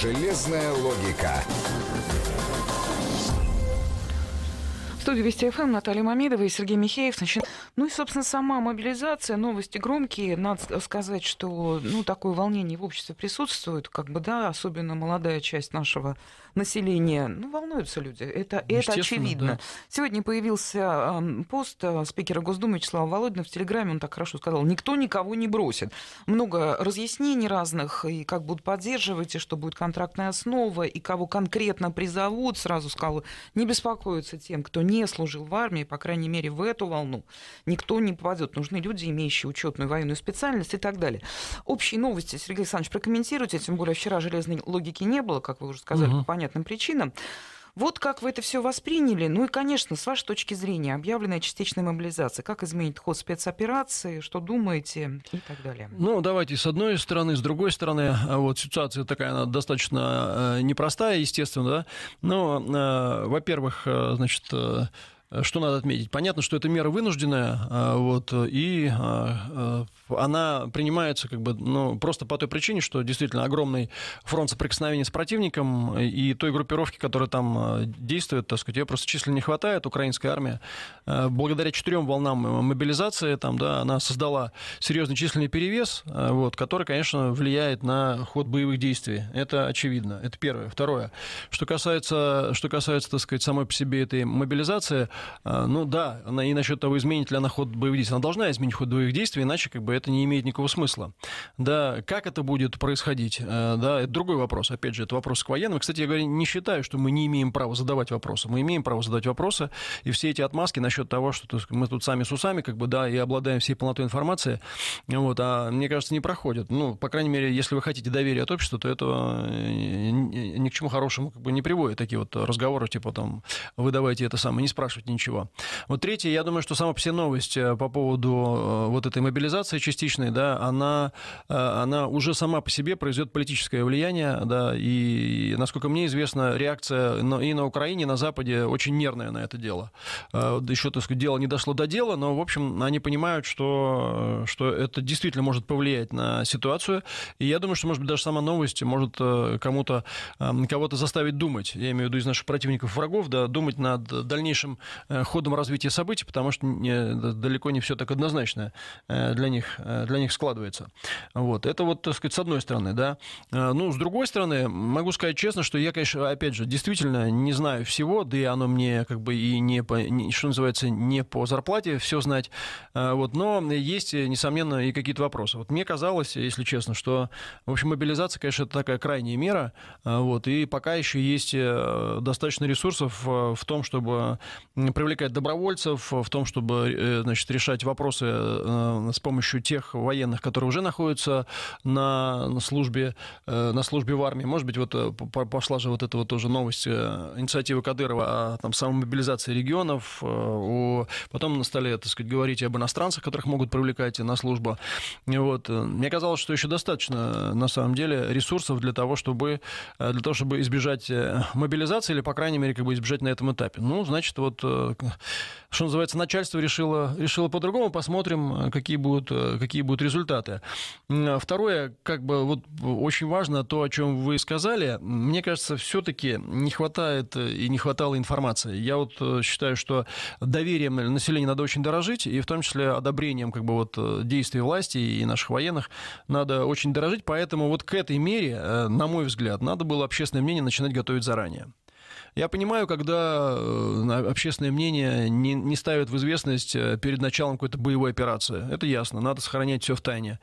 Железная логика студии Вести ФМ Наталья Мамедова и Сергей Михеев. Значит, ну и, собственно, сама мобилизация, новости громкие. Надо сказать, что ну, такое волнение в обществе присутствует, как бы, да, особенно молодая часть нашего населения. Ну, волнуются люди, это, это очевидно. Да. Сегодня появился пост а, спикера Госдумы Вячеслава Володина в Телеграме, он так хорошо сказал, никто никого не бросит. Много разъяснений разных, и как будут поддерживать, и что будет контрактная основа, и кого конкретно призовут, сразу сказал, не беспокоиться тем, кто не не служил в армии, по крайней мере, в эту волну никто не попадет. Нужны люди, имеющие учетную военную специальность и так далее. Общие новости, Сергей Александрович, прокомментируйте, тем более вчера железной логики не было, как вы уже сказали, угу. по понятным причинам. Вот как вы это все восприняли. Ну и, конечно, с вашей точки зрения, объявленная частичная мобилизация, как изменит ход спецоперации, что думаете и так далее? Ну, давайте с одной стороны, с другой стороны, а вот ситуация такая, она достаточно э, непростая, естественно, да. Но, э, во-первых, э, значит, Э, что надо отметить? Понятно, что это мера вынужденная, э, вот, и э, она принимается как бы, ну, просто по той причине, что действительно огромный фронт соприкосновения с противником, и той группировки, которая там действует, так сказать, ее просто численно не хватает, украинская армия. Благодаря четырем волнам мобилизации, там, да, она создала серьезный численный перевес, вот, который, конечно, влияет на ход боевых действий. Это очевидно. Это первое. Второе. Что касается, что касается, так сказать, самой по себе этой мобилизации, Э, ну да, она и насчет того, изменит ли она ход боевых действий. Она должна изменить ход боевых действий, иначе как бы это не имеет никакого смысла. Да, как это будет происходить, э, да, это другой вопрос. Опять же, это вопрос к военным. Кстати, я говорю, не считаю, что мы не имеем права задавать вопросы. Мы имеем право задавать вопросы, и все эти отмазки насчет того, что мы тут сами с усами, как бы, да, и обладаем всей полнотой информации, вот, а мне кажется, не проходят. Ну, по крайней мере, если вы хотите доверия от общества, то это э, ни к чему хорошему как бы не приводит. Такие вот разговоры, типа там, вы давайте это самое, не спрашивайте, ничего. Вот третье, я думаю, что сама все новость э, по поводу э, вот этой мобилизации частичной, да, она, э, она уже сама по себе произведет политическое влияние, да, и, насколько мне известно, реакция и на Украине, и на Западе очень нервная на это дело. Еще, так сказать, дело не дошло до дела, но, в общем, они понимают, что, что это действительно может повлиять на ситуацию, и я думаю, что, может быть, даже сама новость может кому-то, эм, кого-то заставить думать, я имею в виду из наших противников, врагов, да, думать над дальнейшим Э, ходом развития событий, потому что э, далеко не все так однозначно э, для них, для них складывается. Вот. Это вот, так сказать, с одной стороны, да. Ну, с другой стороны, могу сказать честно, что я, конечно, опять же, действительно не знаю всего, да и оно мне как бы и не по, что называется, не по зарплате все знать. Вот. Но есть, несомненно, и какие-то вопросы. Вот мне казалось, если честно, что, в общем, мобилизация, конечно, это такая крайняя мера, вот, и пока еще есть достаточно ресурсов в том, чтобы привлекать добровольцев, в том, чтобы э, значит, решать вопросы э, с помощью тех военных, которые уже находятся на службе, э, на службе в армии. Может быть, вот пошла же вот эта вот тоже новость инициативы Кадырова о там, самомобилизации регионов. О... Потом стали, так сказать, говорить об иностранцах, которых могут привлекать на службу. Вот. Мне казалось, что еще достаточно, на самом деле, ресурсов для того, чтобы, для того, чтобы избежать мобилизации или, по крайней мере, как бы избежать на этом этапе. Ну, значит, вот что называется, начальство решило, решило по-другому. Посмотрим, какие будут, какие будут результаты. Второе, как бы вот очень важно то, о чем вы сказали. Мне кажется, все-таки не хватает и не хватало информации. Я вот э, считаю, что доверием населения надо очень дорожить, и в том числе одобрением как бы вот э, действий власти и наших военных надо очень дорожить. Поэтому вот к этой мере, э, на мой взгляд, надо было общественное мнение начинать готовить заранее. Я понимаю, когда э, общественное мнение не, не ставит в известность э, перед началом какой-то боевой операции. Это ясно, надо сохранять все в тайне.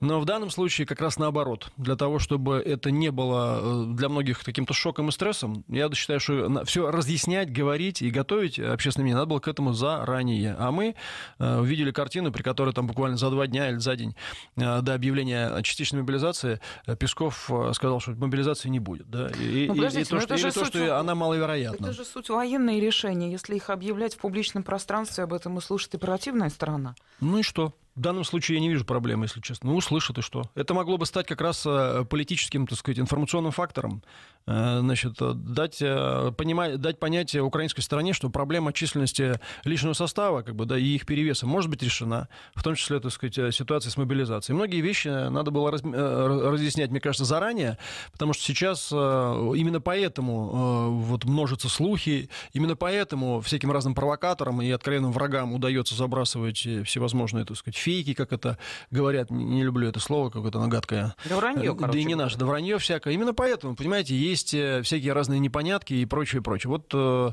Но в данном случае как раз наоборот. Для того, чтобы это не было э, для многих каким-то шоком и стрессом, я считаю, что все разъяснять, говорить и готовить общественное мнение надо было к этому заранее. А мы увидели картину, при которой там буквально за два дня или за день до объявления частичной мобилизации Песков сказал, что мобилизации не будет. Да? И, ну, и, и то, ну, что, или то, что она мало маловероятно. Это же суть военные решения. Если их объявлять в публичном пространстве, об этом услышит и противная сторона. Ну и что? в данном случае я не вижу проблемы, если честно. Ну, услышат и что? Это могло бы стать как раз э, политическим, так сказать, информационным фактором. Э, значит, э, дать, понимать, дать понятие украинской стороне, что проблема численности личного состава как бы, да, и их перевеса может быть решена, в том числе, так сказать, ситуация с мобилизацией. Многие вещи надо было раз, разъяснять, мне кажется, заранее, потому что сейчас именно поэтому вот множатся слухи, именно поэтому всяким разным провокаторам и откровенным врагам удается забрасывать всевозможные, так сказать, фейки, как это говорят, не люблю это слово, как это оно гадкое. Да вранье, короче. Э, да и не наше, да вранье всякое. Именно поэтому, понимаете, есть э, всякие разные непонятки и прочее, прочее. Вот э,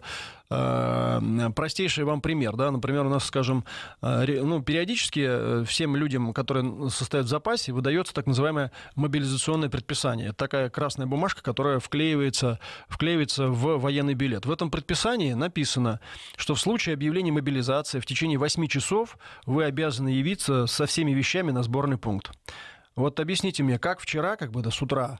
Э, простейший вам пример, да, например, у нас, скажем, э, ну, периодически э, всем людям, которые состоят в запасе, выдается так называемое мобилизационное предписание. Это такая красная бумажка, которая вклеивается, вклеивается в военный билет. В этом предписании написано, что в случае объявления мобилизации в течение 8 часов вы обязаны явиться со всеми вещами на сборный пункт. Вот объясните мне, как вчера, как бы, да, с утра,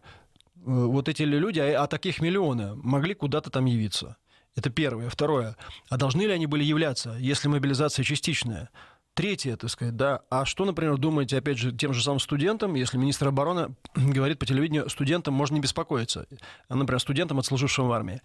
вот эти люди, а, а таких миллионы, могли куда-то там явиться? Это первое. Второе. А должны ли они были являться, если мобилизация частичная? Третье, так сказать, да. А что, например, думаете, опять же, тем же самым студентам, если министр обороны говорит по телевидению, студентам можно не беспокоиться, например, студентам, отслужившим в армии.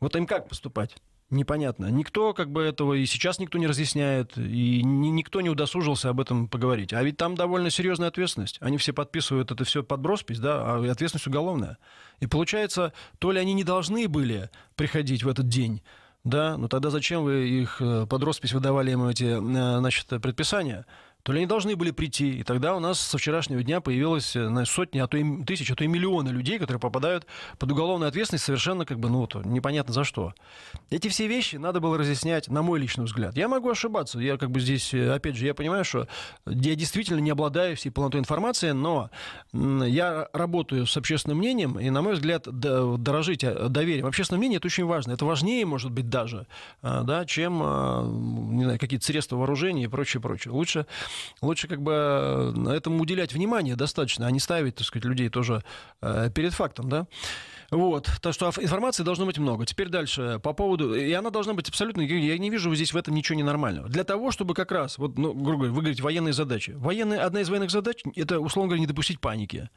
Вот им как поступать? непонятно. Никто как бы этого и сейчас никто не разъясняет, и ни, никто не удосужился об этом поговорить. А ведь там довольно серьезная ответственность. Они все подписывают это все под роспись, да, а ответственность уголовная. И получается, то ли они не должны были приходить в этот день, да, но тогда зачем вы их э, под роспись выдавали им эти, э, значит, предписания? то ли они должны были прийти. И тогда у нас со вчерашнего дня появилось э, на сотни, а то и тысячи а то и миллионы людей, которые попадают под уголовную ответственность совершенно как бы, ну, вот, непонятно за что. Эти все вещи надо было разъяснять, на мой личный взгляд. Я могу ошибаться. Я как бы здесь, э, опять же, я понимаю, что я действительно не обладаю всей полнотой информации, но я работаю с общественным мнением, и, на мой взгляд, дорожить э, доверием. Общественное мнение – это очень важно. Это важнее, может быть, даже, а, да, чем а, не знаю, какие-то средства вооружения и прочее, прочее. Лучше лучше как бы э, этому уделять внимание достаточно, а не ставить, так сказать, людей тоже э, перед фактом, да. Вот, так что информации должно быть много. Теперь дальше, э, по поводу, и она должна быть абсолютно, я не вижу здесь в этом ничего ненормального. Для того, чтобы как раз, вот, ну, грубо говоря, вы говорите, военные задачи. Военные, одна из военных задач, это, условно говоря, не допустить паники.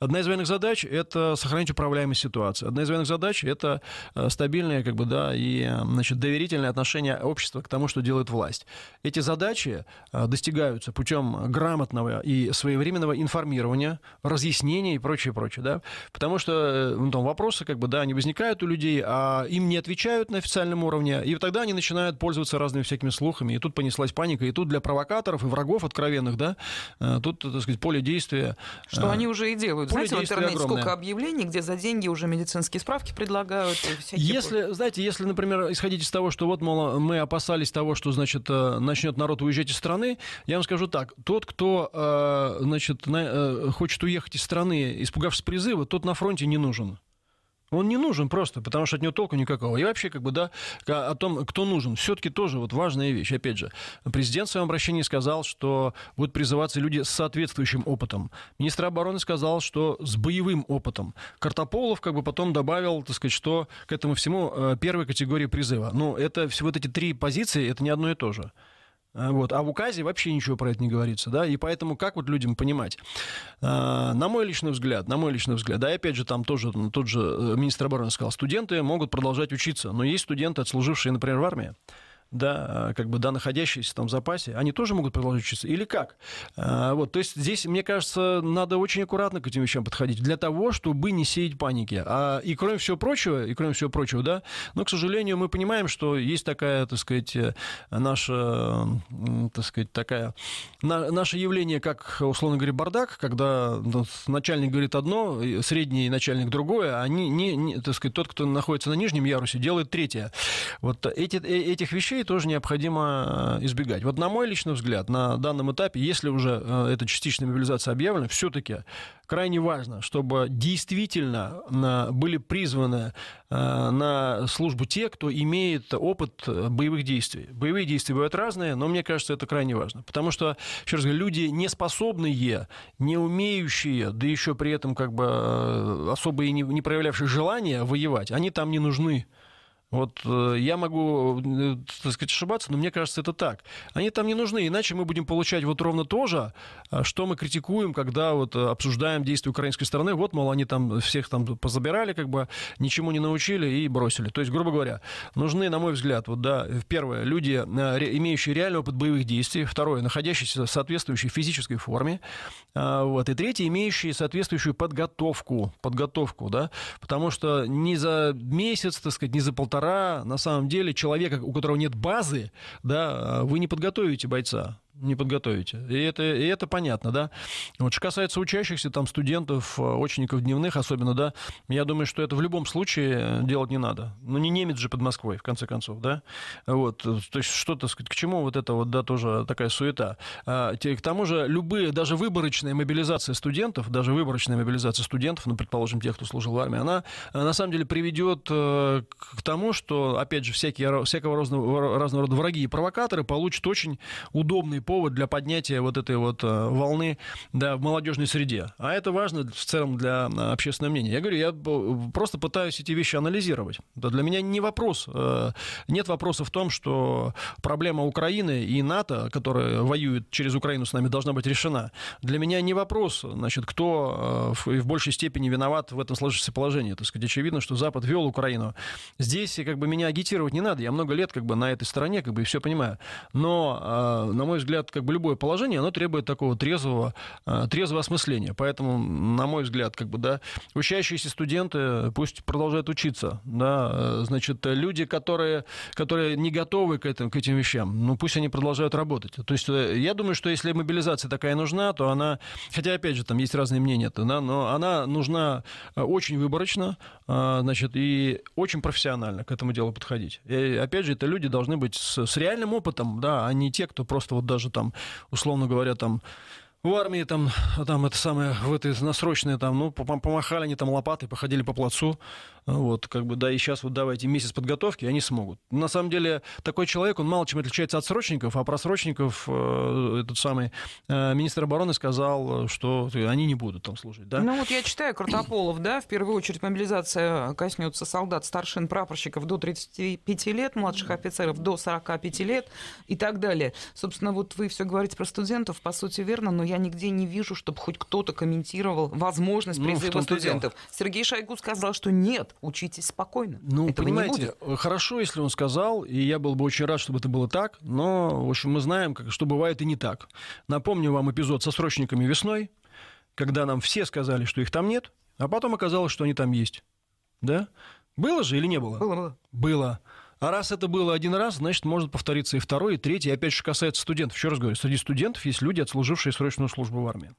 Одна из военных задач – это сохранить управляемость ситуации. Одна из военных задач – это э, стабильное как бы, да, и значит, доверительное отношение общества к тому, что делает власть. Эти задачи э, достигаются путем грамотного и своевременного информирования, разъяснения и прочее, прочее. Да? Потому что э, ну, там вопросы как бы, да, они возникают у людей, а им не отвечают на официальном уровне, и тогда они начинают пользоваться разными всякими слухами. И тут понеслась паника, и тут для провокаторов и врагов откровенных, да, тут, так сказать, поле действия. Что они уже и делают вот знаете, в интернете огромное. сколько объявлений, где за деньги уже медицинские справки предлагают. если, путь. знаете, если, например, исходить из того, что вот, мол, мы опасались того, что, значит, э, начнет народ уезжать из страны, я вам скажу так, тот, кто, э, значит, э, хочет уехать из страны, испугавшись призыва, тот на фронте не нужен. Он не нужен просто, потому что от него толку никакого. И вообще, как бы, да, о том, кто нужен, все-таки тоже вот важная вещь. Опять же, президент в своем обращении сказал, что будут призываться люди с соответствующим опытом. Министр обороны сказал, что с боевым опытом. Картополов, как бы, потом добавил, так сказать, что к этому всему э, первой категории призыва. Ну, это все вот эти три позиции, это не одно и то же. А, вот. А в указе вообще ничего про это не говорится, да, и поэтому как вот людям понимать? А, на мой личный взгляд, на мой личный взгляд, да, и опять же, там тоже тот же э, министр обороны сказал, студенты могут продолжать учиться, но есть студенты, отслужившие, например, в армии, да, э, как бы, да, находящиеся там в запасе, они тоже могут продолжить учиться или как? А, вот, то есть здесь, мне кажется, надо очень аккуратно к этим вещам подходить для того, чтобы не сеять паники. А, и кроме всего прочего, и кроме всего прочего, да, но, ну, к сожалению, мы понимаем, что есть такая, так сказать, э, наша, так сказать, такая, на, наше явление, как, условно говоря, бардак, когда ну, начальник говорит одно, средний начальник другое, а не, не, не, так сказать, тот, кто находится на нижнем ярусе, делает третье. Вот эти, этих вещей вещей тоже необходимо э, избегать. Вот на мой личный взгляд, на данном этапе, если уже э, эта частичная мобилизация объявлена, все-таки крайне важно, чтобы действительно э, были призваны на службу те, кто имеет опыт боевых действий. Боевые действия бывают разные, но мне кажется, это крайне важно. Потому что, еще раз говорю, люди неспособные, не умеющие, да еще при этом как бы особо и не проявлявшие желания воевать, они там не нужны. Вот э, я могу, э, так сказать, ошибаться, но мне кажется, это так. Они там не нужны, иначе мы будем получать вот ровно то же, э, что мы критикуем, когда вот обсуждаем действия украинской стороны. Вот, мол, они там всех там позабирали, как бы ничему не научили и бросили. То есть, грубо говоря, нужны, на мой взгляд, вот, да, первое, люди, имеющие реальный опыт боевых действий, второе, находящиеся в соответствующей физической форме, вот, и третье, имеющие соответствующую подготовку, подготовку, да, потому что не за месяц, так сказать, не за полтора доктора, на самом деле человека, у которого нет базы, да, а, вы не подготовите бойца не подготовите. И это, и это понятно, да. Вот что касается учащихся, там, студентов, э, очников дневных особенно, да, я думаю, что это в любом случае э, делать не надо. Ну, не немец же под Москвой, в конце концов, да. Вот, э, то есть что-то, к чему вот это вот, да, тоже такая суета. А, к тому же любые, даже выборочная мобилизация студентов, даже выборочная мобилизация студентов, ну, предположим, тех, кто служил в армии, она на самом деле приведет к тому, что, опять же, всякие, всякого разного, разного рода враги и провокаторы получат очень удобные повод для поднятия вот этой вот э, волны да, в молодежной среде. А это важно в целом для э, общественного мнения. Я говорю, я э, просто пытаюсь эти вещи анализировать. Да, для меня не вопрос, нет вопроса в том, что проблема Украины и НАТО, которая воюет через Украину с нами, должна быть решена. Для меня не вопрос, значит, кто в большей степени виноват в этом сложившемся положении. Так сказать, очевидно, что Запад вел Украину. Здесь как бы меня агитировать не надо. Я много лет как бы на этой стороне как бы и все понимаю. Но, на мой взгляд, взгляд, как бы любое положение, оно требует такого трезвого, э, трезвого осмысления. Поэтому, на мой взгляд, как бы, да, учащиеся студенты пусть продолжают учиться, да, э, значит, люди, которые, которые не готовы к, этим, к этим вещам, ну, пусть они продолжают работать. То есть э, я думаю, что если мобилизация такая нужна, то она, хотя, опять же, там есть разные мнения, то, да, но она нужна очень выборочно, значит, и очень профессионально к этому делу подходить. И, опять же, это люди должны быть с, с реальным опытом, да, а не те, кто просто вот даже даже там, условно говоря, там в армии там, а там это самое, в этой насрочные там, ну, помахали они там лопаты походили по плацу, вот, как бы, да, и сейчас вот давайте месяц подготовки, они смогут. На самом деле, такой человек, он мало чем отличается от срочников, а про срочников э, этот самый э, министр обороны сказал, что они не будут там служить, да? Ну вот я читаю Кротополов, да, в первую очередь мобилизация э, коснется солдат, старшин, прапорщиков до 35 лет, младших офицеров до 45 лет и так далее. Собственно, вот вы все говорите про студентов, по сути, верно, но я нигде не вижу, чтобы хоть кто-то комментировал возможность ну, призыва ну, студентов. Дело. Сергей Шойгу сказал, что нет, учитесь спокойно. Ну, Этого понимаете, не будет. Э, хорошо, если он сказал, и я был бы очень рад, чтобы это было так, но, в общем, мы знаем, как, что бывает и не так. Напомню вам эпизод со срочниками весной, когда нам все сказали, что их там нет, а потом оказалось, что они там есть. Да? Было же или не было? Было, было. Было. А раз это было один раз, значит, может повториться и второй, и третий. И опять же, касается студентов. Еще раз говорю, среди студентов есть люди, отслужившие срочную службу в армии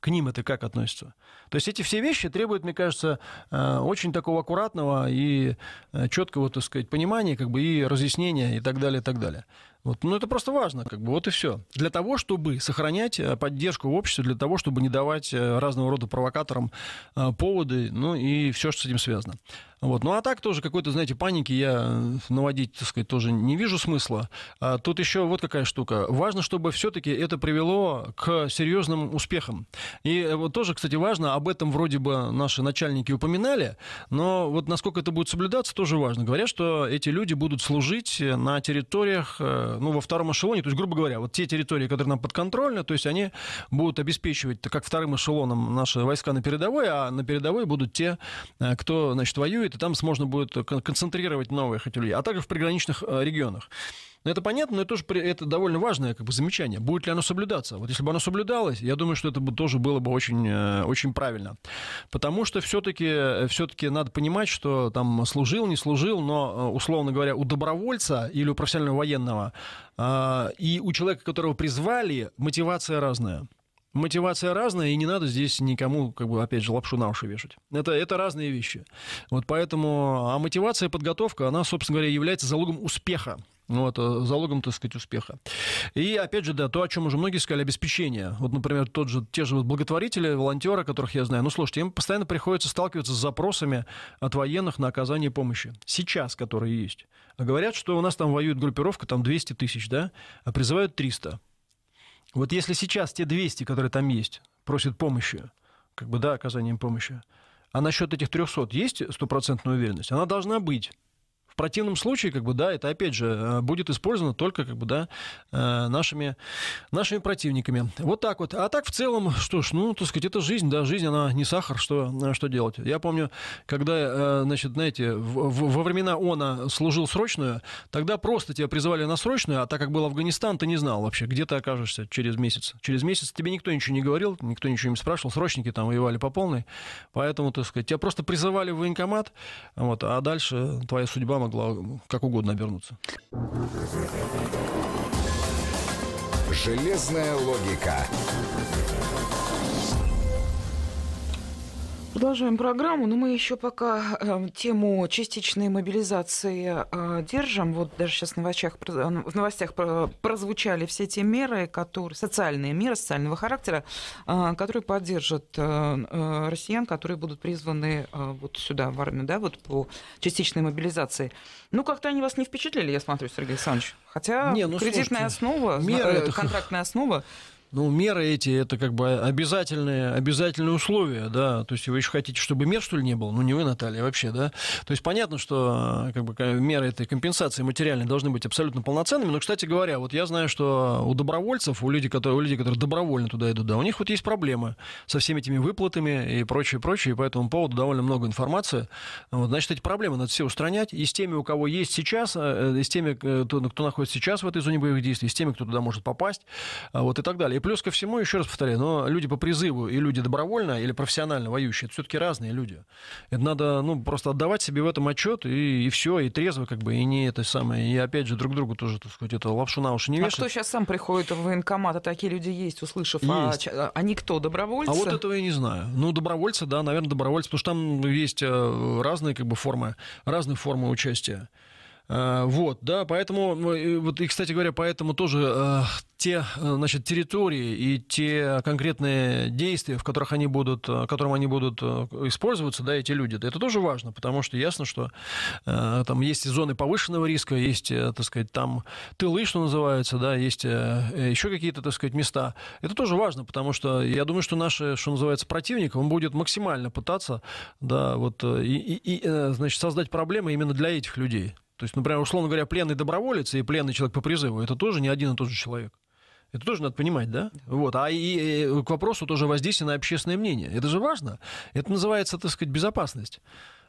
к ним это как относится. То есть эти все вещи требуют, мне кажется, э, очень такого аккуратного и э, четкого, так сказать, понимания, как бы и разъяснения и так далее, и так далее. Вот. но ну, это просто важно, как бы, вот и все. Для того, чтобы сохранять э, поддержку в обществе, для того, чтобы не давать разного рода провокаторам поводы, ну и все, что с этим связано. Вот. Ну а так тоже какой-то, знаете, паники я э, наводить, так сказать, тоже не вижу смысла. А тут еще вот какая штука. Важно, чтобы все-таки это привело к серьезным успехам. И э, вот тоже, кстати, важно, об этом вроде бы наши начальники упоминали, но вот насколько это будет соблюдаться, тоже важно. Говорят, что эти люди будут служить э, на территориях, ну, во втором эшелоне, то есть, грубо говоря, вот те территории, которые нам подконтрольны, то есть они будут обеспечивать, как вторым эшелоном наши войска на передовой, а на передовой будут те, кто, значит, воюет стоит, и там можно будет концентрировать новые хотя людей, а также в приграничных э, регионах. это понятно, но это тоже это довольно важное как бы, замечание. Будет ли оно соблюдаться? Вот если бы оно соблюдалось, я думаю, что это бы тоже было бы очень, э, очень правильно. Потому что все-таки э, все надо понимать, что там служил, не служил, но, условно говоря, у добровольца или у профессионального военного и у человека, которого призвали, мотивация разная мотивация разная, и не надо здесь никому, как бы, опять же, лапшу на уши вешать. Это, это разные вещи. Вот поэтому, а мотивация, подготовка, она, собственно говоря, является залогом успеха. Вот, э, залогом, так сказать, успеха. И, опять же, да, то, о чем уже многие сказали, обеспечение. Вот, например, тот же, те же вот благотворители, волонтеры, которых я знаю, ну, слушайте, им постоянно приходится сталкиваться с запросами от военных на оказание помощи. Сейчас, которые есть. А говорят, что у нас там воюет группировка, там 200 тысяч, да, а призывают 300. Вот если сейчас те 200, которые там есть, просят помощи, как бы, да, оказанием помощи, а насчет этих 300 есть стопроцентная уверенность? Она должна быть. В противном случае, как бы, да, это опять же э, будет использовано только, как бы, да, э, нашими, нашими противниками. Вот так вот. А так в целом, что ж, ну, так сказать, это жизнь, да, жизнь, она не сахар, что, э, что делать. Я помню, когда, значит, знаете, в, в, во времена ОНА служил срочную, тогда просто тебя призывали на срочную, а так как был Афганистан, ты не знал вообще, где ты окажешься через месяц. Через месяц тебе никто ничего не говорил, никто ничего не спрашивал, срочники там воевали по полной, поэтому, так сказать, тебя просто призывали в военкомат, вот, а дальше твоя судьба могла могла как угодно обернуться. Железная логика. Продолжаем программу, но мы еще пока э, тему частичной мобилизации э, держим. Вот даже сейчас в новостях, э, в новостях прозвучали все те меры, которые, социальные меры социального характера, э, которые поддержат э, э, россиян, которые будут призваны э, вот сюда, в армию, да, вот по частичной мобилизации. Ну, как-то они вас не впечатлили, я смотрю, Сергей Александрович. Хотя не, ну, кредитная слушайте, основа, меры э, контрактная это... основа ну, меры эти, это как бы обязательные, обязательные условия, да. То есть вы еще хотите, чтобы мер, что ли, не было? Ну, не вы, Наталья, вообще, да. То есть понятно, что э, как бы, меры этой компенсации материальной должны быть абсолютно полноценными. Но, кстати говоря, вот я знаю, что у добровольцев, у людей, которые, у людей, которые добровольно туда идут, да, у них вот есть проблемы со всеми этими выплатами и прочее, прочее. И по этому поводу довольно много информации. Вот, значит, эти проблемы надо все устранять. И с теми, у кого есть сейчас, э, и с теми, э, кто, кто находится сейчас в этой зоне боевых действий, и с теми, кто туда может попасть, вот и так далее плюс ко всему, еще раз повторяю, но люди по призыву и люди добровольно или профессионально воюющие, это все-таки разные люди. Это надо, ну, просто отдавать себе в этом отчет, и, и все, и трезво, как бы, и не это самое. И опять же, друг другу тоже, так сказать, это лапшу на уши не а вешать. А кто сейчас сам приходит в военкомат, а такие люди есть, услышав, а есть. А, они кто, добровольцы? А вот этого я не знаю. Ну, добровольцы, да, наверное, добровольцы, потому что там есть э, разные, как бы, формы, разные формы участия. А, вот, да, поэтому, ну, вот, и, кстати говоря, поэтому тоже э, те, а, значит, территории и те конкретные действия, в которых они будут, которым они будут использоваться, да, эти люди, это тоже важно, потому что ясно, что э, там есть и зоны повышенного риска, есть, э, так сказать, там тылы, что называется, да, есть э, еще какие-то, так сказать, места. Это тоже важно, потому что я думаю, что наши, что называется, противник, он будет максимально пытаться, да, вот, э, и, и, и значит, создать проблемы именно для этих людей. То есть, например, ну, условно говоря, пленный доброволец и пленный человек по призыву, это тоже не один и тот же человек. Это тоже надо понимать, да? Вот. А и, и э, к вопросу тоже воздействия на общественное мнение. Это же важно. Это называется, так сказать, безопасность.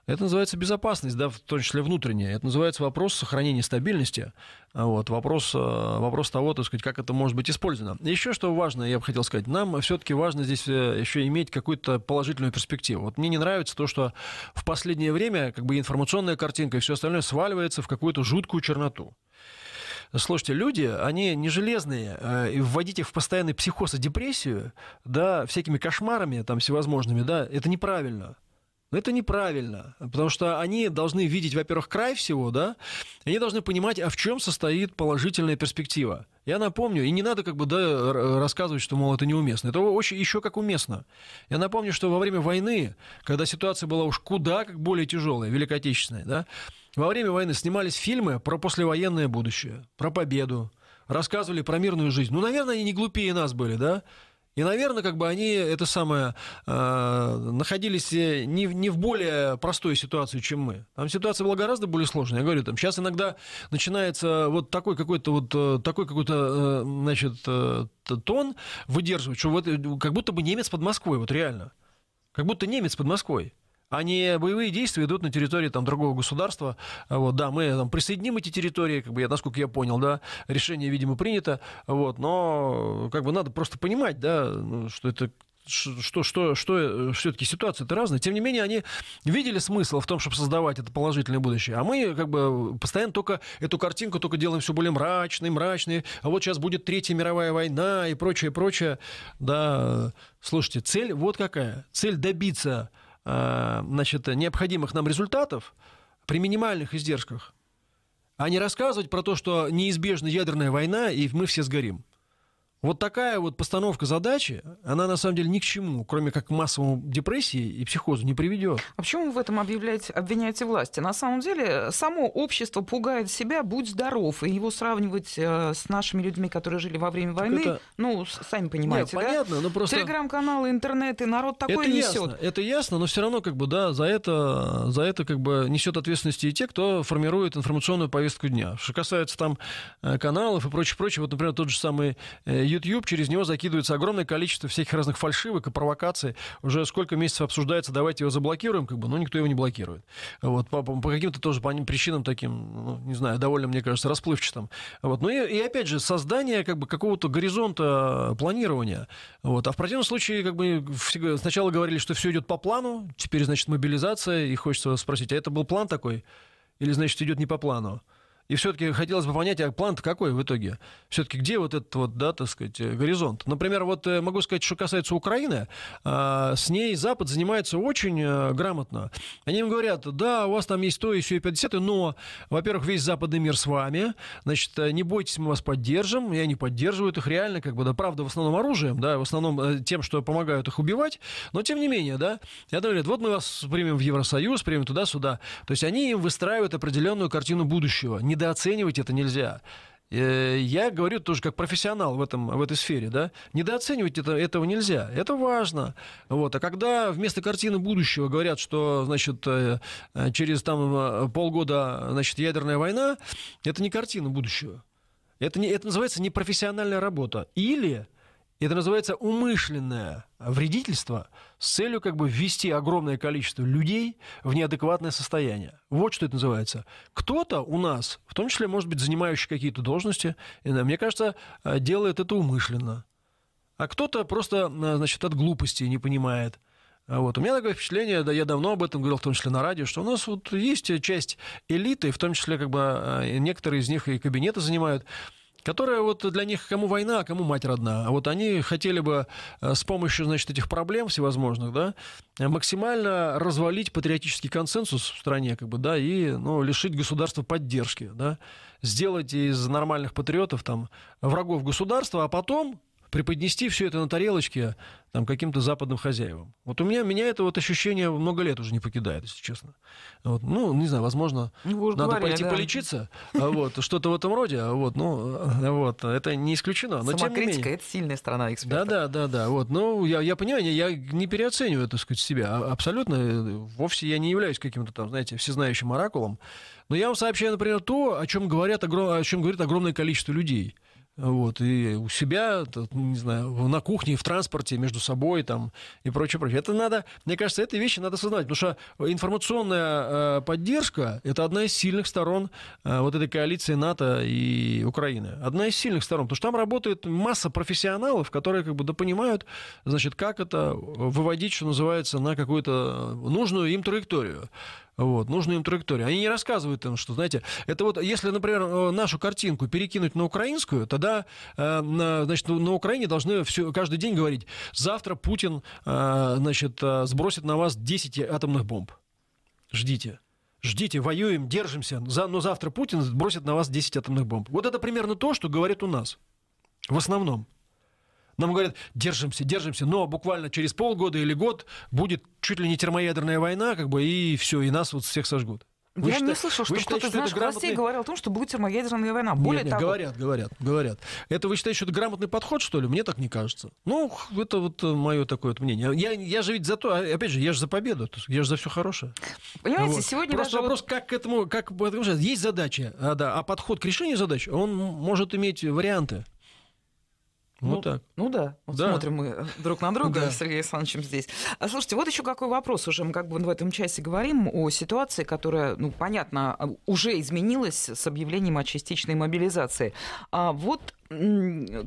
Это называется безопасность, да, в том числе внутренняя. Это называется вопрос сохранения стабильности, а вот, вопрос, э, вопрос того, так сказать, как это может быть использовано. Еще что важно, я бы хотел сказать, нам все-таки важно здесь э, еще иметь какую-то положительную перспективу. Вот мне не нравится то, что в последнее время как бы информационная картинка и все остальное сваливается в какую-то жуткую черноту. Слушайте, люди, они не железные, э, и вводить их в постоянный психоз и депрессию, да, всякими кошмарами там всевозможными, да, это неправильно. Но это неправильно, потому что они должны видеть, во-первых, край всего, да, они должны понимать, а в чем состоит положительная перспектива. Я напомню, и не надо как бы да, рассказывать, что, мол, это неуместно. Это очень еще как уместно. Я напомню, что во время войны, когда ситуация была уж куда как более тяжелая, Великой Отечественной, да, во время войны снимались фильмы про послевоенное будущее, про победу, рассказывали про мирную жизнь. Ну, наверное, они не глупее нас были, да? И, наверное, как бы они это самое э, находились э, не, не в более простой ситуации, чем мы. Там ситуация была гораздо более сложная. Я говорю, там сейчас иногда начинается вот такой какой-то вот э, такой какой-то значит тон выдерживать, что вот как будто бы немец под Москвой, вот реально, как будто немец под Москвой они э, боевые действия идут на территории там другого государства. Э, вот, да, мы там присоединим эти территории, как бы, я, насколько я понял, да, решение, видимо, принято, вот, но э, как бы надо просто понимать, да, ну, что это что, что, что все-таки ситуация то разная. Тем не менее, они видели смысл в том, чтобы создавать это положительное будущее. А мы как бы постоянно только эту картинку только делаем все более мрачной, мрачной. А вот сейчас будет Третья мировая война и прочее, прочее. Да, слушайте, цель вот какая. Цель добиться Э, значит, необходимых нам результатов при минимальных издержках, а не рассказывать про то, что неизбежна ядерная война, и мы все сгорим. Вот такая вот постановка задачи, она на самом деле ни к чему, кроме как к массовому депрессии и психозу не приведет. А почему в этом объявляете, обвиняете власти? На самом деле само общество пугает себя, будь здоров, и его сравнивать э, с нашими людьми, которые жили во время войны, это... ну, сами понимаете, Нет, да? понятно, но просто... Телеграм-каналы, интернет, и народ такое это несет. Ясно, это ясно, но все равно как бы, да, за это, за это как бы несет ответственности и те, кто формирует информационную повестку дня. Что касается там э, каналов и прочее-прочее, вот, например, тот же самый э, YouTube, через него закидывается огромное количество всяких разных фальшивок и провокаций. Уже сколько месяцев обсуждается, давайте его заблокируем, как бы, но никто его не блокирует. Вот, по, по, каким-то тоже по ним причинам таким, ну, не знаю, довольно, мне кажется, расплывчатым. Вот, ну и, и опять же, создание как бы какого-то горизонта планирования. Вот, а в противном случае, как бы, сначала говорили, что все идет по плану, теперь, значит, мобилизация, и хочется спросить, а это был план такой? Или, значит, идет не по плану? И все-таки хотелось бы понять, а план какой в итоге? Все-таки где вот этот вот, да, так сказать, э, горизонт? Например, вот э, могу сказать, что касается Украины, а, с ней Запад занимается очень э, грамотно. Они им говорят, да, у вас там есть то, и еще и 50, но, во-первых, весь западный мир с вами, значит, не бойтесь, мы вас поддержим, и они поддерживают их реально, как бы, да, правда, в основном оружием, да, в основном тем, что помогают их убивать, но тем не менее, да, я говорю, вот мы вас примем в Евросоюз, примем туда-сюда. То есть они им выстраивают определенную картину будущего, не недооценивать это нельзя. Э, я говорю тоже как профессионал в, этом, в этой сфере, да, недооценивать это, этого нельзя, это важно, вот, а когда вместо картины будущего говорят, что, значит, э, э, через там полгода, значит, ядерная война, это не картина будущего, это, не, это называется непрофессиональная работа, или это называется умышленное вредительство с целью как бы ввести огромное количество людей в неадекватное состояние. Вот что это называется. Кто-то у нас, в том числе, может быть, занимающий какие-то должности, мне кажется, э, делает это умышленно. А кто-то просто, э, значит, от глупости не понимает. А вот. У меня такое впечатление, да, я давно об этом говорил, в том числе на радио, что у нас вот есть часть элиты, в том числе как бы э, некоторые из них и кабинеты занимают, которая вот для них кому война, а кому мать родна. А вот они хотели бы э, с помощью, значит, этих проблем всевозможных, да, максимально развалить патриотический консенсус в стране, как бы, да, и, ну, лишить государства поддержки, да, сделать из нормальных патриотов, там, врагов государства, а потом преподнести все это на тарелочке там, каким-то западным хозяевам. Вот у меня, меня это вот ощущение много лет уже не покидает, если честно. Вот, ну, не знаю, возможно, ну, надо говорили, пойти да. полечиться, а вот, что-то в этом роде, а вот, ну, э, вот, это не исключено. Но, Самокритика — это сильная сторона эксперта. Да-да-да, вот, ну, я, я понимаю, я не переоцениваю, так сказать, себя а, абсолютно, э, вовсе я не являюсь каким-то там, знаете, всезнающим оракулом, но я вам сообщаю, например, то, о чем, говорят, о чем говорит огромное количество людей — вот, и у себя, ну, не знаю, на кухне, в транспорте, между собой там, и прочее, прочее. Это надо, мне кажется, этой вещи надо осознавать, потому что э, информационная э, поддержка – это одна из сильных сторон э, вот этой коалиции НАТО и Украины. Одна из сильных сторон, потому что там работает масса профессионалов, которые как бы да понимают, значит, как это выводить, что называется, на какую-то нужную им траекторию вот, нужную им траекторию. Они не рассказывают им, что, знаете, это вот, если, например, э, нашу картинку перекинуть на украинскую, тогда, э, на значит, на Украине должны все, каждый день говорить, завтра Путин, э, значит, сбросит на вас 10 атомных бомб. Ждите ждите, воюем, держимся, за, но завтра Путин сбросит на вас 10 атомных бомб. Вот это примерно то, что говорят у нас. В основном. Нам говорят, держимся, держимся, но буквально через полгода или год будет чуть ли не термоядерная война, как бы, и все, и нас вот всех сожгут. Вы я считаете, не слышал, что кто-то из наших грамотный... властей говорил о том, что будет термоядерная война. Более нет, нет, того... говорят, говорят, говорят. Это вы считаете, что это грамотный подход, что ли? Мне так не кажется. Ну, это вот э, мое такое вот мнение. Я, я же ведь за то, а, опять же, я же за победу, я же за все хорошее. Понимаете, вот. сегодня Просто даже... вопрос, как к этому, как есть задача, а, да, а подход к решению задач, он может иметь варианты. Вот ну, ну, так. Ну да, вот да. смотрим мы друг на друга да. с Сергеем Александровичем здесь. А слушайте, вот еще какой вопрос уже. Мы как бы в этом часе говорим о ситуации, которая, ну, понятно, а, уже изменилась с объявлением о частичной мобилизации. А вот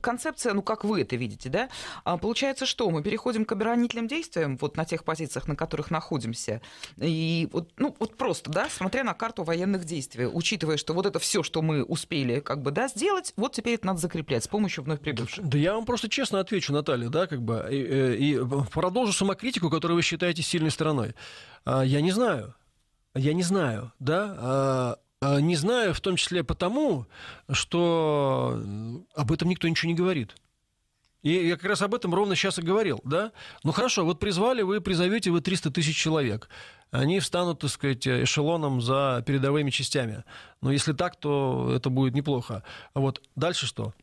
концепция, ну как вы это видите, да? А получается, что мы переходим к оборонительным действиям вот на тех позициях, на которых находимся. И вот, ну, вот просто, да, смотря на карту военных действий, учитывая, что вот это все, что мы успели как бы, да, сделать, вот теперь это надо закреплять с помощью вновь прибывших. Да, да я вам просто честно отвечу, Наталья, да, как бы, и, э, и продолжу самокритику, которую вы считаете сильной стороной. А, я не знаю, я не знаю, да, а, Э, не знаю, в том числе потому, что э, об этом никто ничего не говорит. И я как раз об этом ровно сейчас и говорил, да? Ну хорошо, вот призвали вы, призовете вы 300 тысяч человек. Они встанут, так сказать, эшелоном за передовыми частями. Но если так, то это будет неплохо. А Вот дальше что?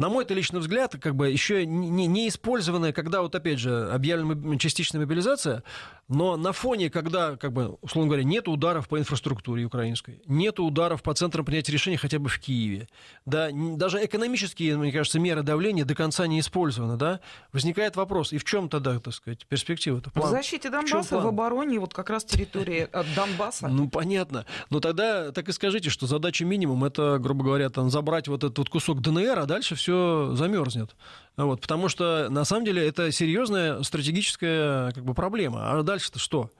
на мой это личный взгляд, как бы еще не, не использованная, когда вот опять же объявлена частичная мобилизация, но на фоне, когда, как бы, условно говоря, нет ударов по инфраструктуре украинской, нет ударов по центрам принятия решений хотя бы в Киеве, да, даже экономические, мне кажется, меры давления до конца не использованы, да, возникает вопрос, и в чем тогда, так сказать, перспектива-то? План? В защите Донбасса, в, в обороне вот как раз территории от э, Донбасса. Ну, понятно. Но тогда так и скажите, что задача минимум, это, грубо говоря, там забрать вот этот вот кусок ДНР, а дальше все все замерзнет. Вот, потому что, на самом деле, это серьезная стратегическая как бы, проблема. А дальше-то что?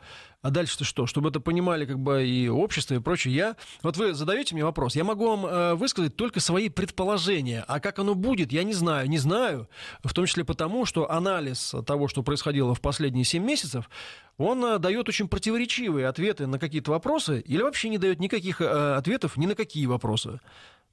А дальше-то что? Чтобы это понимали как бы и общество, и прочее. Я... Вот вы задаете мне вопрос. Я могу вам э, высказать только свои предположения. А как оно будет, я не знаю. Не знаю. В том числе потому, что анализ того, что происходило в последние 7 месяцев, он э, дает очень противоречивые ответы на какие-то вопросы или вообще не дает никаких э, ответов ни на какие вопросы.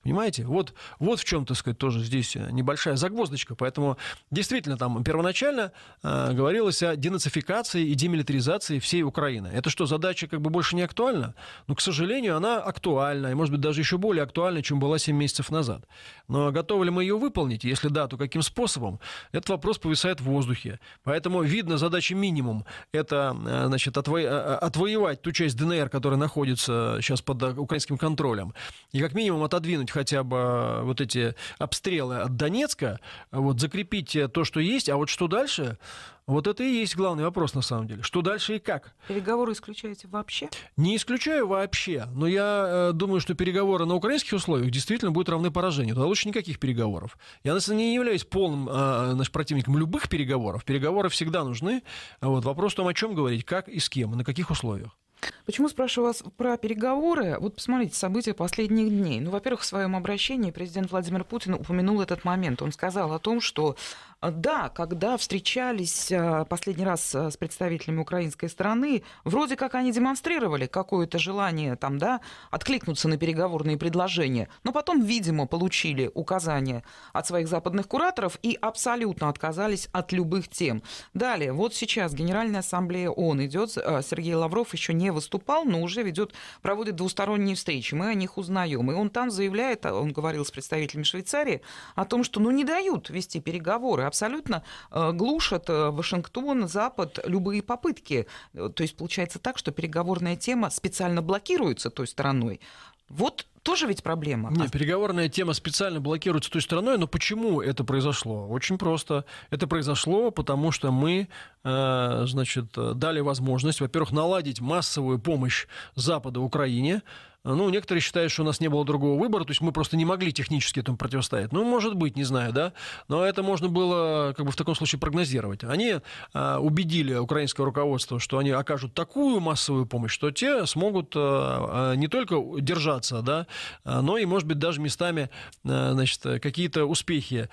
Понимаете? Вот, вот в чем, так сказать, тоже здесь э, небольшая загвоздочка. Поэтому действительно там первоначально э, говорилось о денацификации и демилитаризации всей Украины. Это что, задача как бы больше не актуальна? Но, ну, к сожалению, она актуальна, и, может быть, даже еще более актуальна, чем была 7 месяцев назад. Но готовы ли мы ее выполнить? Если да, то каким способом? Этот вопрос повисает в воздухе. Поэтому, видно, задача минимум – это, э, значит, отво... Э, отвоевать ту часть ДНР, которая находится сейчас под украинским контролем, и как минимум отодвинуть хотя бы э, вот эти обстрелы от Донецка, вот закрепить э, то, что есть, а вот что дальше, вот это и есть главный вопрос на самом деле. Что дальше и как? Переговоры исключаете вообще? Не исключаю вообще, но я э, думаю, что переговоры на украинских условиях действительно будут равны поражению. Тогда лучше никаких переговоров. Я на самом деле не являюсь полным э, наш противником любых переговоров. Переговоры всегда нужны. А вот вопрос в том, о чем говорить, как и с кем, на каких условиях. Почему спрашиваю вас про переговоры? Вот посмотрите, события последних дней. Ну, во-первых, в своем обращении президент Владимир Путин упомянул этот момент. Он сказал о том, что э, да, когда встречались э, последний раз э, с представителями украинской страны, вроде как они демонстрировали какое-то желание там, да, откликнуться на переговорные предложения, но потом, видимо, получили указания от своих западных кураторов и абсолютно отказались от любых тем. Далее, вот сейчас Генеральная ассамблея ООН идет, Сергей Лавров еще не не выступал, но уже ведет, проводит двусторонние встречи. Мы о них узнаем. И он там заявляет, а, он говорил с представителями Швейцарии, о том, что ну, не дают вести переговоры, абсолютно э, глушат э, Вашингтон, Запад любые попытки. Э, то есть получается так, что переговорная тема специально блокируется той стороной, вот тоже ведь проблема. Нет, переговорная тема специально блокируется той стороной, но почему это произошло? Очень просто. Это произошло, потому что мы, э, значит, э, дали возможность, во-первых, наладить массовую помощь Запада Украине, ну, некоторые считают, что у нас не было другого выбора, то есть мы просто не могли технически этому противостоять. Ну, может быть, не знаю, да. Но это можно было как бы в таком случае прогнозировать. Они а, убедили украинское руководство, что они окажут такую массовую помощь, что те смогут а, а не только держаться, да, а, но и, может быть, даже местами а, значит, какие-то успехи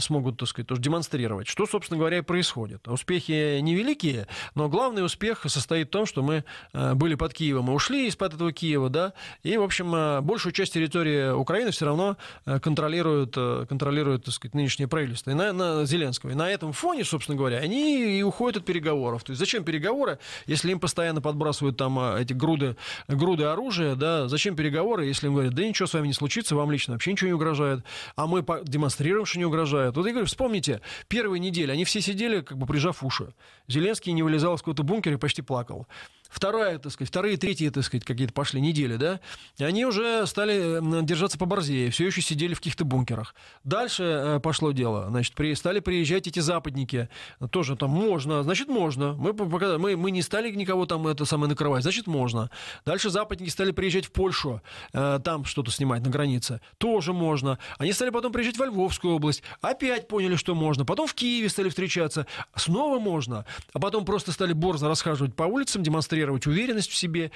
смогут, так сказать, тоже демонстрировать. Что, собственно говоря, и происходит. Успехи невеликие, но главный успех состоит в том, что мы были под Киевом и ушли из-под этого Киева, да, и, в общем, э, большую часть территории Украины все равно э, контролируют, э, контролируют так сказать, нынешние правительства и на, на Зеленского. И на этом фоне, собственно говоря, они и уходят от переговоров. То есть зачем переговоры, если им постоянно подбрасывают там эти груды, груды оружия, да, зачем переговоры, если им говорят, да ничего с вами не случится, вам лично вообще ничего не угрожает, а мы демонстрируем, что не угрожает. Вот я говорю, вспомните, первые недели они все сидели, как бы прижав уши. Зеленский не вылезал из какого-то бункера и почти плакал вторая, так сказать, вторые, третьи, так сказать, какие-то пошли недели, да, и они уже стали держаться по борзее. все еще сидели в каких-то бункерах. Дальше э, пошло дело, значит, при, стали приезжать эти западники, тоже там можно, значит, можно, мы, пока, мы, мы не стали никого там это самое накрывать, значит, можно. Дальше западники стали приезжать в Польшу, э, там что-то снимать на границе, тоже можно. Они стали потом приезжать во Львовскую область, опять поняли, что можно, потом в Киеве стали встречаться, снова можно, а потом просто стали борзо расхаживать по улицам, демонстрировать демонстрировать уверенность в себе,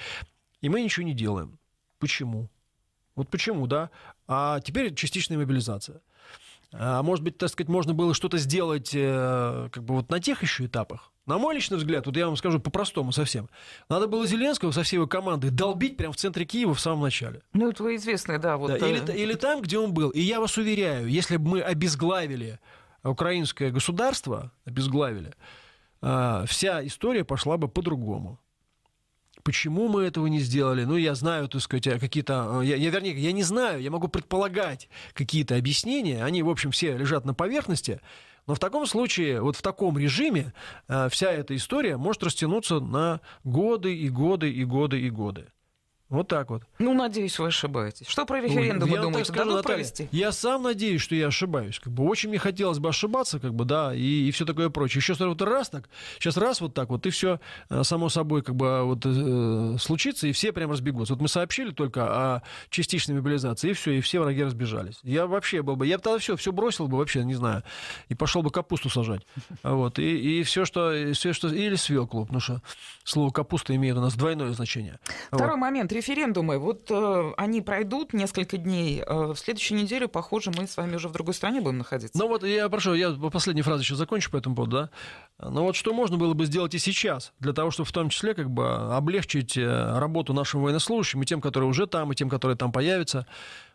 и мы ничего не делаем. Почему? Вот почему, да? А теперь частичная мобилизация. А может быть, так сказать, можно было что-то сделать э, как бы вот на тех еще этапах? На мой личный взгляд, вот я вам скажу по-простому совсем, надо было Зеленского со всей его командой долбить прямо в центре Киева в самом начале. Ну, это вы известный да. Вот, да, да. Э, или, или там, где он был. И я вас уверяю, если бы мы обезглавили украинское государство, обезглавили, а, вся история пошла бы по-другому. Почему мы этого не сделали? Ну, я знаю, так сказать, э, какие-то... Э, я, я, вернее, я не знаю, я могу предполагать какие-то объяснения. Они, в общем, все лежат на поверхности. Но в таком случае, вот в таком режиме э, вся эта история может растянуться на годы и годы и годы и годы. Вот так вот. Ну, надеюсь, вы ошибаетесь. Что про референдум ну, вы думаете? Скажу, Дадут ну, Наталья, провести? Я сам надеюсь, что я ошибаюсь. Как бы очень мне хотелось бы ошибаться, как бы, да, и, и все такое прочее. Еще вот раз так, сейчас раз вот так вот, и все э, само собой как бы а, вот э, случится, и все прям разбегутся. Вот мы сообщили только о частичной мобилизации, и все, и все враги разбежались. Я вообще был бы, я бы тогда все, все бросил бы вообще, не знаю, и пошел бы капусту сажать. Вот, и, и все, что, все, что, или свеклу, потому что слово капуста имеет у нас двойное значение. Второй вот. момент референдумы, вот э, они пройдут несколько дней. Э, в следующую неделю, похоже, мы с вами уже в другой стране будем находиться. Ну вот, я прошу, я последнюю фразу еще закончу по этому поводу, да? Ну вот что можно было бы сделать и сейчас, для того, чтобы в том числе как бы облегчить э, работу нашим военнослужащим и тем, которые уже там, и тем, которые там появятся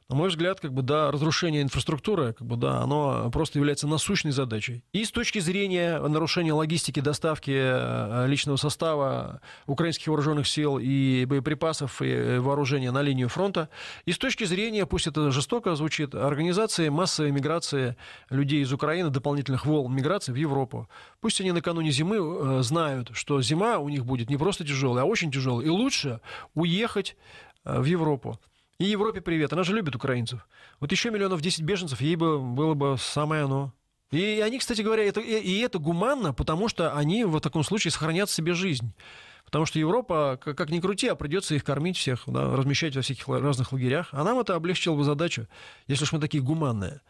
на мой взгляд, как бы, да, разрушение инфраструктуры, как бы, да, оно просто является насущной задачей. И с точки зрения нарушения логистики доставки э, личного состава украинских вооруженных сил и боеприпасов и э, вооружения на линию фронта, и с точки зрения, пусть это жестоко звучит, организации массовой миграции людей из Украины, дополнительных волн миграции в Европу. Пусть они накануне зимы э, знают, что зима у них будет не просто тяжелая, а очень тяжелая, и лучше уехать в Европу. И Европе привет. Она же любит украинцев. Вот еще миллионов 10 беженцев, ей бы было бы самое оно. И они, кстати говоря, это, и, это гуманно, потому что они в таком случае сохранят себе жизнь. Потому что Европа, как, ни крути, а придется их кормить всех, да, размещать во всяких разных лагерях. А нам это облегчило бы задачу, если уж мы такие гуманные.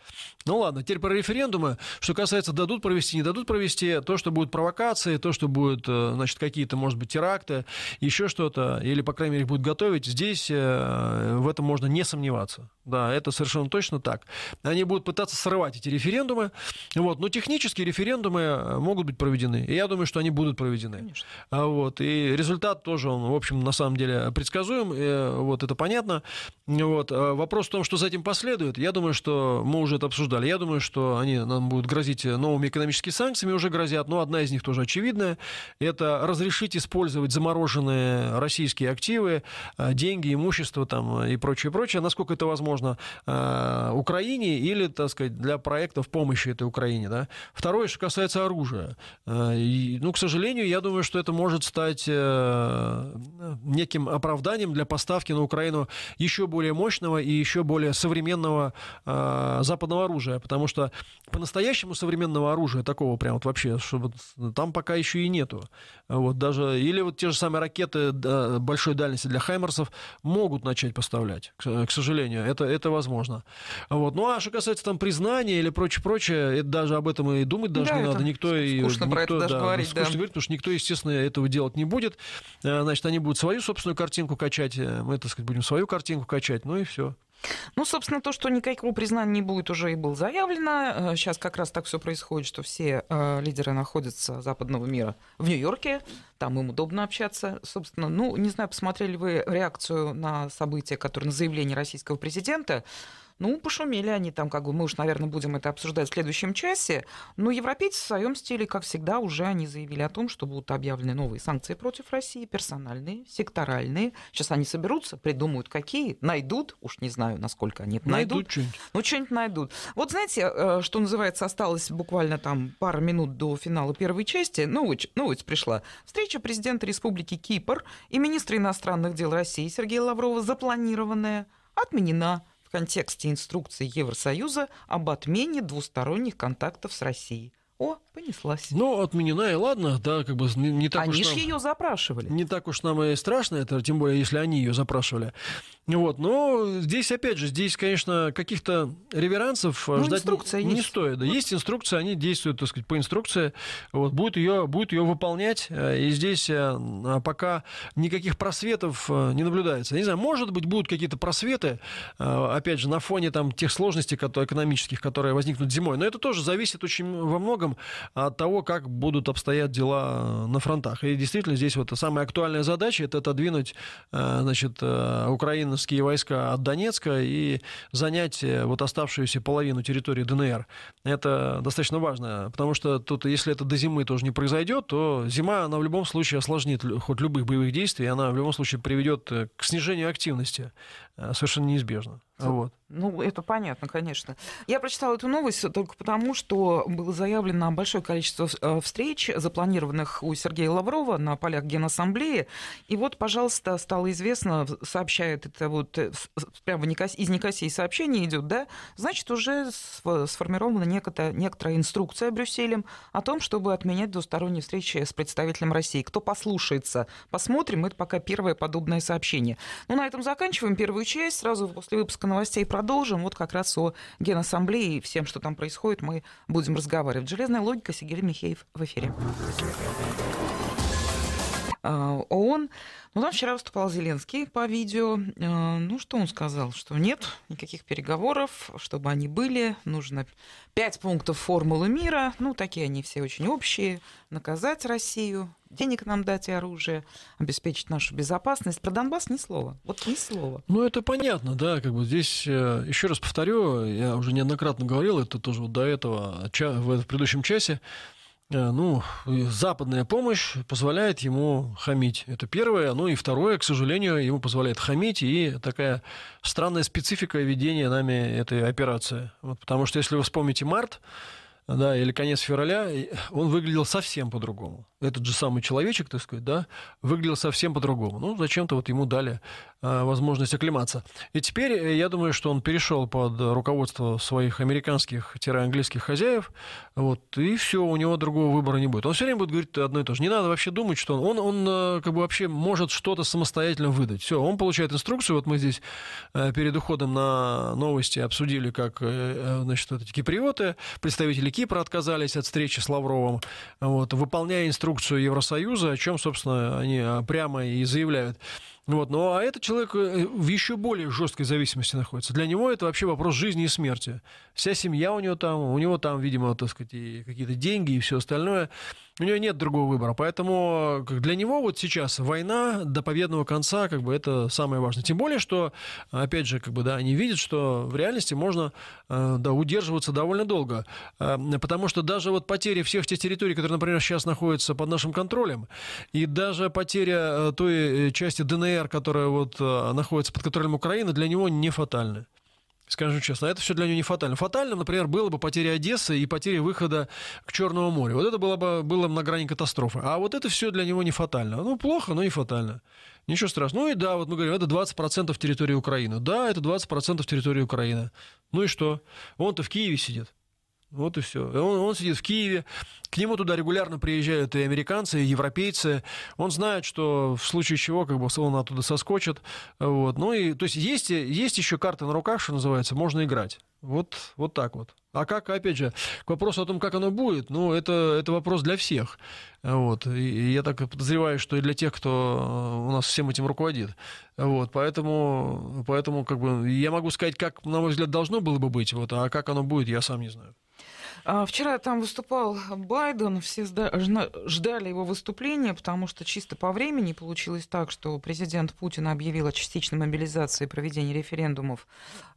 Ну ладно, теперь про референдумы. Что касается дадут провести, не дадут провести, то, что будут провокации, то, что будут, э, значит, какие-то, может быть, теракты, еще что-то, или, по крайней мере, будут готовить, здесь э, в этом можно не сомневаться. Да, это совершенно точно так. Они будут пытаться срывать эти референдумы. Вот. Но технически референдумы э, могут быть проведены. И я думаю, что они будут проведены. Конечно. А вот. И результат тоже, он, в общем, на самом деле предсказуем, вот это понятно. Вот. Э, вопрос в том, что за этим последует, я думаю, что мы уже это обсуждали, я думаю, что они нам будут грозить э, новыми экономическими санкциями, уже грозят, но одна из них тоже очевидная, это разрешить использовать замороженные российские активы, э, деньги, имущество там и прочее, прочее, насколько это возможно Украине или, так сказать, для проектов помощи этой Украине. Да? Второе, что касается оружия. Ну, к сожалению, я думаю, что это может стать Э, неким оправданием для поставки на Украину еще более мощного и еще более современного э, западного оружия, потому что по-настоящему современного оружия такого прям вот вообще, чтобы там пока еще и нету. Вот даже или вот те же самые ракеты большой дальности для Хаймерсов могут начать поставлять, к сожалению, это это возможно. Вот. Ну а что касается там признания или прочее прочее, это даже об этом и думать даже да, не надо, никто скучно и скучно никто, это даже да, говорить, да. говорить, потому что никто, естественно, этого делать не будет будет. Э, значит, они будут свою собственную картинку качать, э, мы, так сказать, будем свою картинку качать, ну и все. Ну, собственно, то, что никакого признания не будет, уже и было заявлено. Сейчас э, как раз так все происходит, что все лидеры находятся западного мира в Нью-Йорке. Там им удобно общаться, собственно. Ну, не знаю, посмотрели вы реакцию на события, которые на заявление российского президента. Ну, пошумели они там, как бы мы уж, наверное, будем это обсуждать в следующем часе. Но европейцы в своем стиле, как всегда, уже они заявили о том, что будут объявлены новые санкции против России, персональные, секторальные. Сейчас они соберутся, придумают, какие, найдут, уж не знаю, насколько они это найдут. Найдут что-нибудь. Ну, что-нибудь найдут. Вот знаете, э, что называется, осталось буквально там пара минут до финала первой части. Новость, новость пришла. Встреча президента Республики Кипр и министра иностранных дел России Сергея Лаврова запланированная отменена в контексте инструкции Евросоюза об отмене двусторонних контактов с Россией – о, понеслась. Ну, отменена, и ладно, да, как бы не, не так они уж Они же ее запрашивали. Не так уж нам и страшно это, тем более, если они ее запрашивали. Вот, но здесь, опять же, здесь, конечно, каких-то реверансов э, ну, ждать инструкция не, не есть. стоит. Да. Вот. Есть инструкция, они действуют, так сказать, по инструкции, вот, будет ее, будет ее выполнять, э, и здесь э, а пока никаких просветов не наблюдается. не знаю, может быть, будут какие-то просветы, опять же, на фоне там тех сложностей которые, экономических, которые возникнут зимой, но это тоже зависит очень во многом итогам от того, как будут обстоять дела э, на фронтах. И действительно, здесь вот самая актуальная задача – это отодвинуть э, значит, э, украинские войска от Донецка и занять вот оставшуюся половину территории ДНР. Это достаточно важно, потому что тут, если это до зимы тоже не произойдет, то зима, она в любом случае осложнит хоть любых боевых действий, она в любом случае приведет к снижению активности совершенно неизбежно. Вот. Ну, это понятно, конечно. Я прочитала эту новость только потому, что было заявлено большое количество э, встреч, запланированных у Сергея Лаврова на полях Генассамблеи. И вот, пожалуйста, стало известно, сообщает это вот э, прямо из Никосии сообщение идет, да, значит, уже сформирована некоторая, некоторая инструкция Брюсселем о том, чтобы отменять двусторонние встречи с представителем России. Кто послушается, посмотрим. Это пока первое подобное сообщение. Ну, на этом заканчиваем первую часть. Сразу после выпуска новостей продолжим. Вот как раз о Генассамблее и всем, что там происходит, мы будем разговаривать. Железная логика, Сигель Михеев в эфире. А, ООН. Ну, там вчера выступал Зеленский по видео. А, ну, что он сказал? Что нет никаких переговоров, чтобы они были. Нужно пять пунктов формулы мира. Ну, такие они все очень общие. Наказать Россию, денег нам дать и оружие, обеспечить нашу безопасность. Про Донбасс ни слова. Вот ни слова. Ну, это понятно, да. Как бы здесь, э, еще раз повторю, я уже неоднократно говорил, это тоже вот до этого, в предыдущем часе, Э, ну, западная помощь позволяет ему хамить. Это первое. Ну и второе, к сожалению, ему позволяет хамить и такая странная специфика ведения нами этой операции. Вот, потому что если вы вспомните март, да, или конец февраля, он выглядел совсем по-другому этот же самый человечек, так сказать, да, выглядел совсем по-другому. Ну, зачем-то вот ему дали э, возможность оклематься. И теперь, э, я думаю, что он перешел под руководство своих американских-английских хозяев, вот, и все, у него другого выбора не будет. Он все время будет говорить одно и то же. Не надо вообще думать, что он, он, он э, как бы вообще может что-то самостоятельно выдать. Все, он получает инструкцию, вот мы здесь э, перед уходом на новости обсудили, как, э, э, значит, вот эти киприоты, представители Кипра отказались от встречи с Лавровым, вот, выполняя инструкцию инструкцию Евросоюза, о чем, собственно, они а, прямо и заявляют. Вот. Ну, а этот человек э, в еще более жесткой зависимости находится. Для него это вообще вопрос жизни и смерти. Вся семья у него там, у него там, видимо, так сказать, и какие-то деньги и все остальное у нее нет другого выбора. Поэтому для него вот сейчас война до победного конца, как бы это самое важное. Тем более, что, опять же, как бы, да, они видят, что в реальности можно, э, да, удерживаться довольно долго. Э, потому что даже вот потеря всех тех территорий, которые, например, сейчас находятся под нашим контролем, и даже потеря э, той части ДНР, которая вот находится под контролем Украины, для него не фатальна. Скажу честно, это все для нее не фатально. Фатально, например, было бы потеря Одессы и потеря выхода к Черному морю. Вот это было бы было на грани катастрофы. А вот это все для него не фатально. Ну, плохо, но не фатально. Ничего страшного. Ну и да, вот мы говорим, это 20% территории Украины. Да, это 20% территории Украины. Ну и что? Он-то в Киеве сидит. Вот и все. Он, он сидит в Киеве, к нему туда регулярно приезжают и американцы, и европейцы. Он знает, что в случае чего, как бы, он оттуда соскочит. Вот. Ну и, то есть, есть, есть еще карты на руках, что называется, можно играть. Вот, вот так вот. А как, опять же, к вопросу о том, как оно будет, ну, это, это вопрос для всех. Вот. И я так подозреваю, что и для тех, кто э, у нас всем этим руководит. Вот. Поэтому, поэтому как бы, я могу сказать, как, на мой взгляд, должно было бы быть, вот, а как оно будет, я сам не знаю. А, вчера там выступал Байден, все ждали его выступления, потому что чисто по времени получилось так, что президент Путин объявил о частичной мобилизации проведения референдумов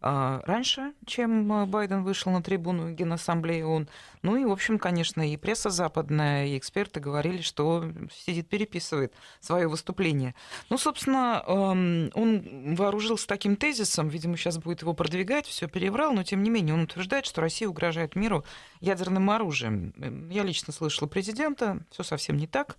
а, раньше, чем а, Байден вышел на трибуну Генассамблеи ООН. Ну и, в общем, конечно, и пресса западная, и эксперты говорили, что сидит, переписывает свое выступление. Ну, собственно, эм, он вооружился таким тезисом, видимо, сейчас будет его продвигать, все переврал, но тем не менее он утверждает, что Россия угрожает миру ядерным оружием. Эм, я лично слышала президента, все совсем не так.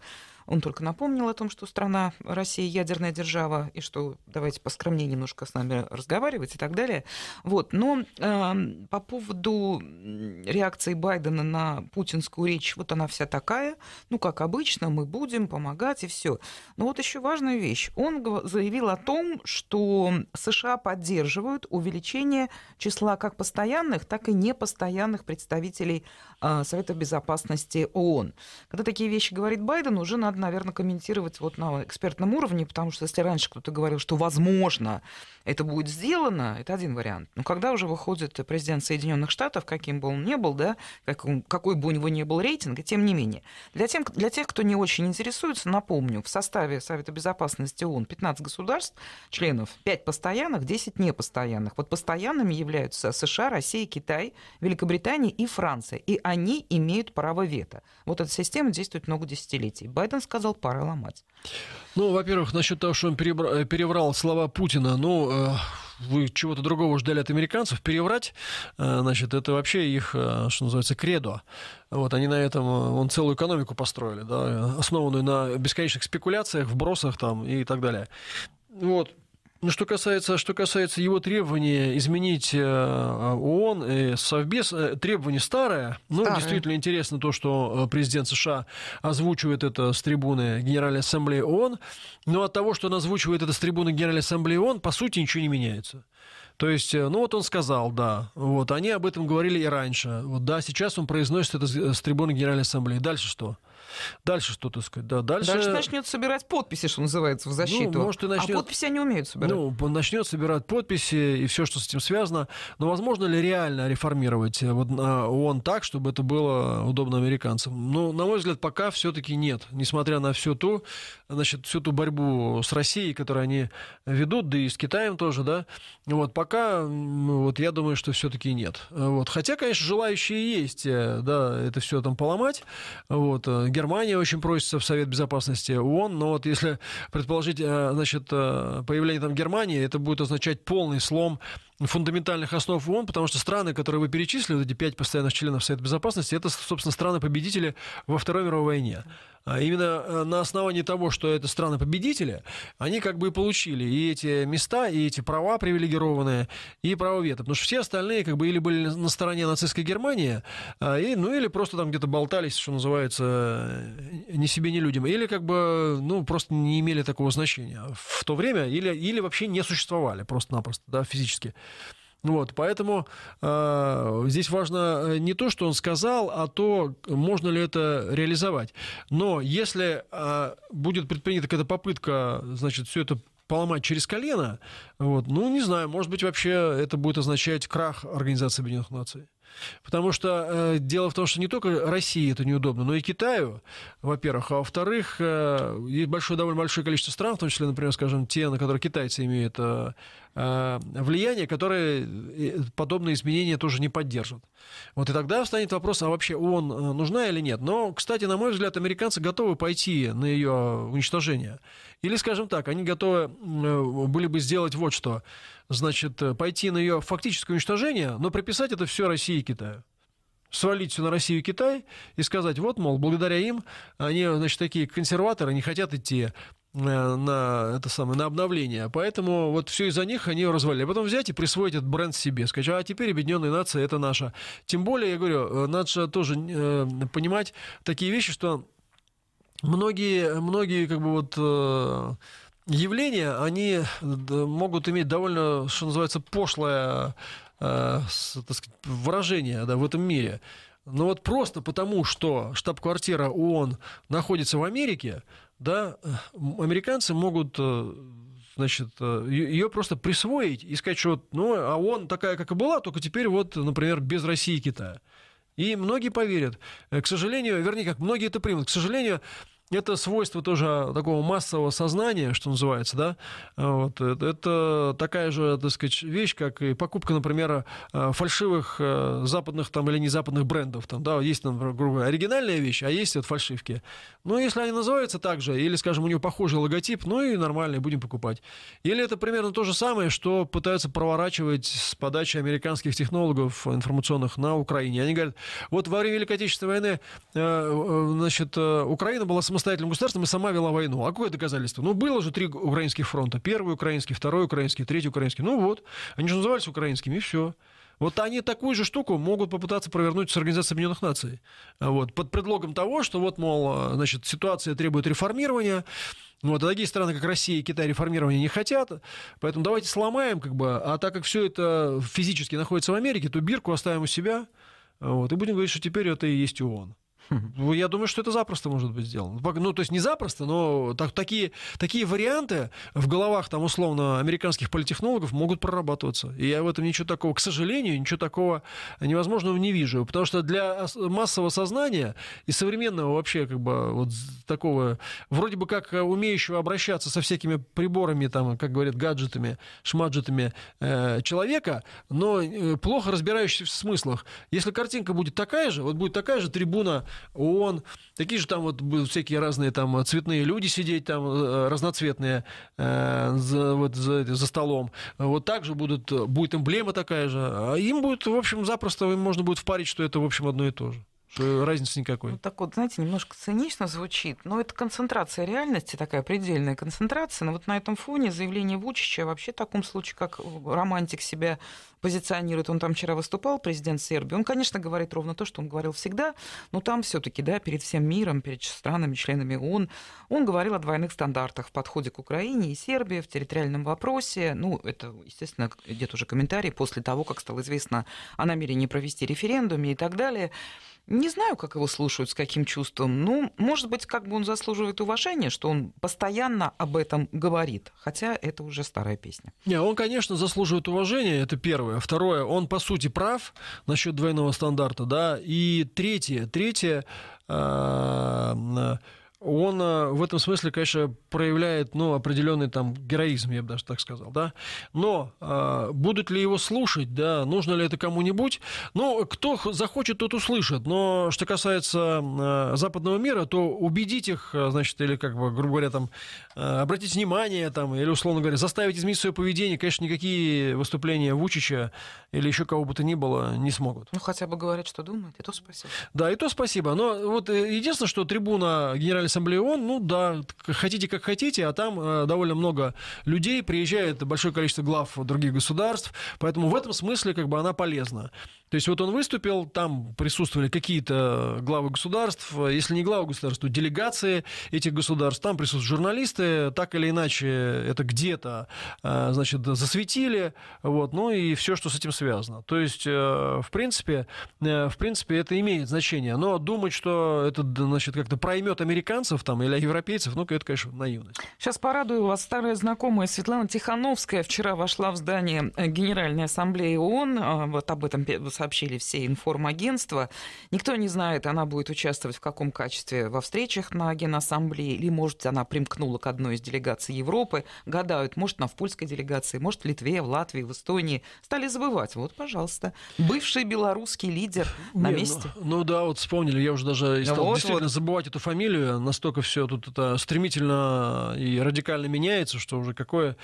Он только напомнил о том, что страна Россия ядерная держава, и что давайте поскромнее немножко с нами разговаривать и так далее. Вот. Но э, по поводу реакции Байдена на путинскую речь, вот она вся такая, ну, как обычно, мы будем помогать и все. Но вот еще важная вещь. Он заявил о том, что США поддерживают увеличение числа как постоянных, так и непостоянных представителей э, Совета Безопасности ООН. Когда такие вещи говорит Байден, уже надо надо, наверное, комментировать вот на экспертном уровне, потому что если раньше кто-то говорил, что возможно это будет сделано, это один вариант. Но когда уже выходит президент Соединенных Штатов, каким бы он ни был, да, как какой бы у него ни был рейтинг, тем не менее. Для, тем, для тех, кто не очень интересуется, напомню, в составе Совета Безопасности ООН 15 государств, членов, 5 постоянных, 10 непостоянных. Вот постоянными являются США, Россия, Китай, Великобритания и Франция. И они имеют право вето. Вот эта система действует много десятилетий. Байден сказал, пора ломать. Ну, во-первых, насчет того, что он перебра... Э, переврал слова Путина, ну, э, вы чего-то другого ждали от американцев. Переврать, э, значит, это вообще их, э, что называется, кредо. Вот они на этом, э, он целую экономику построили, да, основанную на бесконечных спекуляциях, вбросах там и так далее. Вот, ну, что касается, что касается его требования изменить э, ООН, э, Совбез, э, требование старое. Ну, действительно интересно то, что президент США озвучивает это с трибуны Генеральной Ассамблеи ООН. Но от того, что он озвучивает это с трибуны Генеральной Ассамблеи ООН, по сути, ничего не меняется. То есть, ну вот он сказал, да. Вот, они об этом говорили и раньше. Вот, да, сейчас он произносит это с трибуны Генеральной Ассамблеи. Дальше что? Дальше что, так сказать, да, дальше... Дальше начнет собирать подписи, что называется, в ну, защиту. Ну, может, и начнет... А подписи они умеют собирать. Ну, начнет собирать подписи и все, что с этим связано. Но возможно ли реально реформировать э, вот ООН так, чтобы это было удобно американцам? Ну, на мой взгляд, пока все-таки нет. Несмотря на всю ту, значит, всю ту борьбу с Россией, которую они ведут, да и с Китаем тоже, да. Вот пока, ну, вот я думаю, что все-таки нет. Вот. Хотя, конечно, желающие есть, э, да, это все там поломать. Вот. Э, Германия очень просится в Совет Безопасности ООН, но вот если предположить, э, значит, э, появление там Германии, это будет означать полный слом фундаментальных основ ООН, потому что страны, которые вы перечислили, вот эти пять постоянных членов Совета Безопасности, это, собственно, страны-победители во Второй мировой войне. А именно э, на основании того, что это страны-победители, они как бы и получили и эти места, и эти права привилегированные, и право вето. Потому что все остальные как бы или были на стороне нацистской Германии, а, и, ну или просто там где-то болтались, что называется, э, ни себе, ни людям. Или как бы, ну, просто не имели такого значения в то время, или, или вообще не существовали просто-напросто, да, физически. Вот, поэтому э, здесь важно э, не то, что он сказал, а то, можно ли это реализовать. Но если э, будет предпринята какая-то попытка, значит, все это поломать через колено, вот, ну, не знаю, может быть, вообще это будет означать крах Организации Объединенных Наций. Потому что э, дело в том, что не только России это неудобно, но и Китаю, во-первых. А во-вторых, э, есть большое, довольно большое количество стран, в том числе, например, скажем, те, на которые китайцы имеют э, Э, влияние, которое э, подобные изменения тоже не поддержит. Вот и тогда встанет вопрос, а вообще ООН э, нужна или нет. Но, кстати, на мой взгляд, американцы готовы пойти на ее уничтожение. Или, скажем так, они готовы были бы сделать вот что. Значит, пойти на ее фактическое уничтожение, но приписать это все России и Китаю свалить все на Россию и Китай и сказать, вот, мол, благодаря им они, значит, такие консерваторы, не хотят идти Э, на это самое, на обновление. Поэтому вот все из-за них они развалили. А потом взять и присвоить этот бренд себе. Сказать, а теперь объединенные нации это наша. Тем более, я говорю, э, надо тоже э, понимать такие вещи, что многие, многие как бы вот э, явления, они могут иметь довольно, что называется, пошлое э, с, так сказать, выражение да, в этом мире. Но вот просто потому, что штаб-квартира ООН находится в Америке, да, э, американцы могут э, значит, ее э, просто присвоить и сказать, что вот, ну, а он такая, как и была, только теперь вот, например, без России и Китая. И многие поверят. К сожалению, вернее, как многие это примут. К сожалению, это свойство тоже такого массового сознания, что называется, да, а, вот, э, это такая же, так сказать, вещь, как и покупка, например, э, фальшивых э, западных там или незападных брендов, там, да, есть, там грубо говоря, оригинальная вещь, а есть вот фальшивки. Ну, если они называются так же, или, скажем, у нее похожий логотип, ну и нормально, будем покупать. Или это примерно то же самое, что пытаются проворачивать с подачи американских технологов информационных на Украине. Они говорят, вот во время Великой Отечественной войны, значит, Украина была самостоятельной самостоятельным государством и сама вела войну. А какое доказательство? Ну, было же три украинских фронта. Первый украинский, второй украинский, третий украинский. Ну вот, они же назывались украинскими, и все. Вот они такую же штуку могут попытаться провернуть с Организацией Объединенных Наций. Вот, под предлогом того, что вот, мол, э, значит, ситуация требует реформирования, вот, а такие страны, как Россия и Китай, реформирования не хотят, поэтому давайте сломаем, как бы, а так как все это физически находится в Америке, то бирку оставим у себя, вот, и будем говорить, что теперь это и есть ООН. Ну, я думаю, что это запросто может быть сделано. Ну, то есть не запросто, но так, такие, такие варианты в головах, там, условно, американских политтехнологов могут прорабатываться. И я в этом ничего такого, к сожалению, ничего такого невозможного не вижу. Потому что для массового сознания и современного вообще, как бы, вот такого, вроде бы как э, умеющего обращаться со всякими приборами, там, как говорят, гаджетами, шмаджетами э, человека, но э, плохо разбирающегося в смыслах. Если картинка будет такая же, вот будет такая же трибуна ООН. Такие же там вот будут всякие разные там цветные люди сидеть там, э, разноцветные э, за, вот, за, за столом. Вот так же будут, будет эмблема такая же. А им будет, в общем, запросто им можно будет впарить, что это, в общем, одно и то же. Что разницы никакой. Ну, так вот, знаете, немножко цинично звучит, но это концентрация реальности, такая предельная концентрация. Но вот на этом фоне заявление Вучича вообще в таком случае, как романтик себя позиционирует. Он там вчера выступал, президент Сербии. Он, конечно, говорит ровно то, что он говорил всегда, но там все таки да, перед всем миром, перед странами, членами ООН, он говорил о двойных стандартах в подходе к Украине и Сербии в территориальном вопросе. Ну, это, естественно, идет уже комментарий после того, как стало известно о намерении провести референдуме и так далее. Не знаю, как его слушают, с каким чувством. Ну, может быть, как бы он заслуживает уважения, что он постоянно об этом говорит. Хотя это уже старая песня. Не, он, конечно, заслуживает уважения, это первое первое. Второе, он, по сути, прав насчет двойного стандарта, да. И третье, третье, э, он э, в этом смысле, конечно, проявляет ну, определенный там героизм, я бы даже так сказал, да. Но э, будут ли его слушать, да, нужно ли это кому-нибудь? Ну, кто захочет, тот услышит. Но что касается э, западного мира, то убедить их, э, значит, или как бы, грубо говоря, там, э, обратить внимание, там, или, условно говоря, заставить изменить свое поведение, конечно, никакие выступления Вучича или еще кого бы то ни было не смогут. Ну, хотя бы говорят, что думают, и то спасибо. Да, и то спасибо. Но вот э, единственное, что трибуна генерального ассамблеон, ну да, хотите как хотите, а там э, довольно много людей, приезжает большое количество глав других государств, поэтому в этом смысле как бы она полезна. То есть вот он выступил, там присутствовали какие-то главы государств, э, если не главы государств, то делегации этих государств, там присутствуют журналисты, так или иначе это где-то, э, значит, засветили, вот, ну и все, что с этим связано. То есть, э, в принципе, э, в принципе это имеет значение, но думать, что это, значит, как-то проймет американцев, американцев там, или европейцев, ну это, конечно, наивность. Сейчас порадую вас. Старая знакомая Светлана Тихановская вчера вошла в здание э, Генеральной Ассамблеи ООН. А, вот об этом сообщили все информагентства. Никто не знает, она будет участвовать в каком качестве во встречах на Генассамблее, или, может, она примкнула к одной из делегаций Европы. Гадают, может, она в польской делегации, может, в Литве, в Латвии, в Эстонии. Стали забывать. Вот, пожалуйста, бывший белорусский лидер на Нет, ну, месте. Ну, ну да, вот вспомнили, я уже даже стал вот, действительно вот. забывать эту фамилию настолько все тут это стремительно и радикально меняется, что уже какое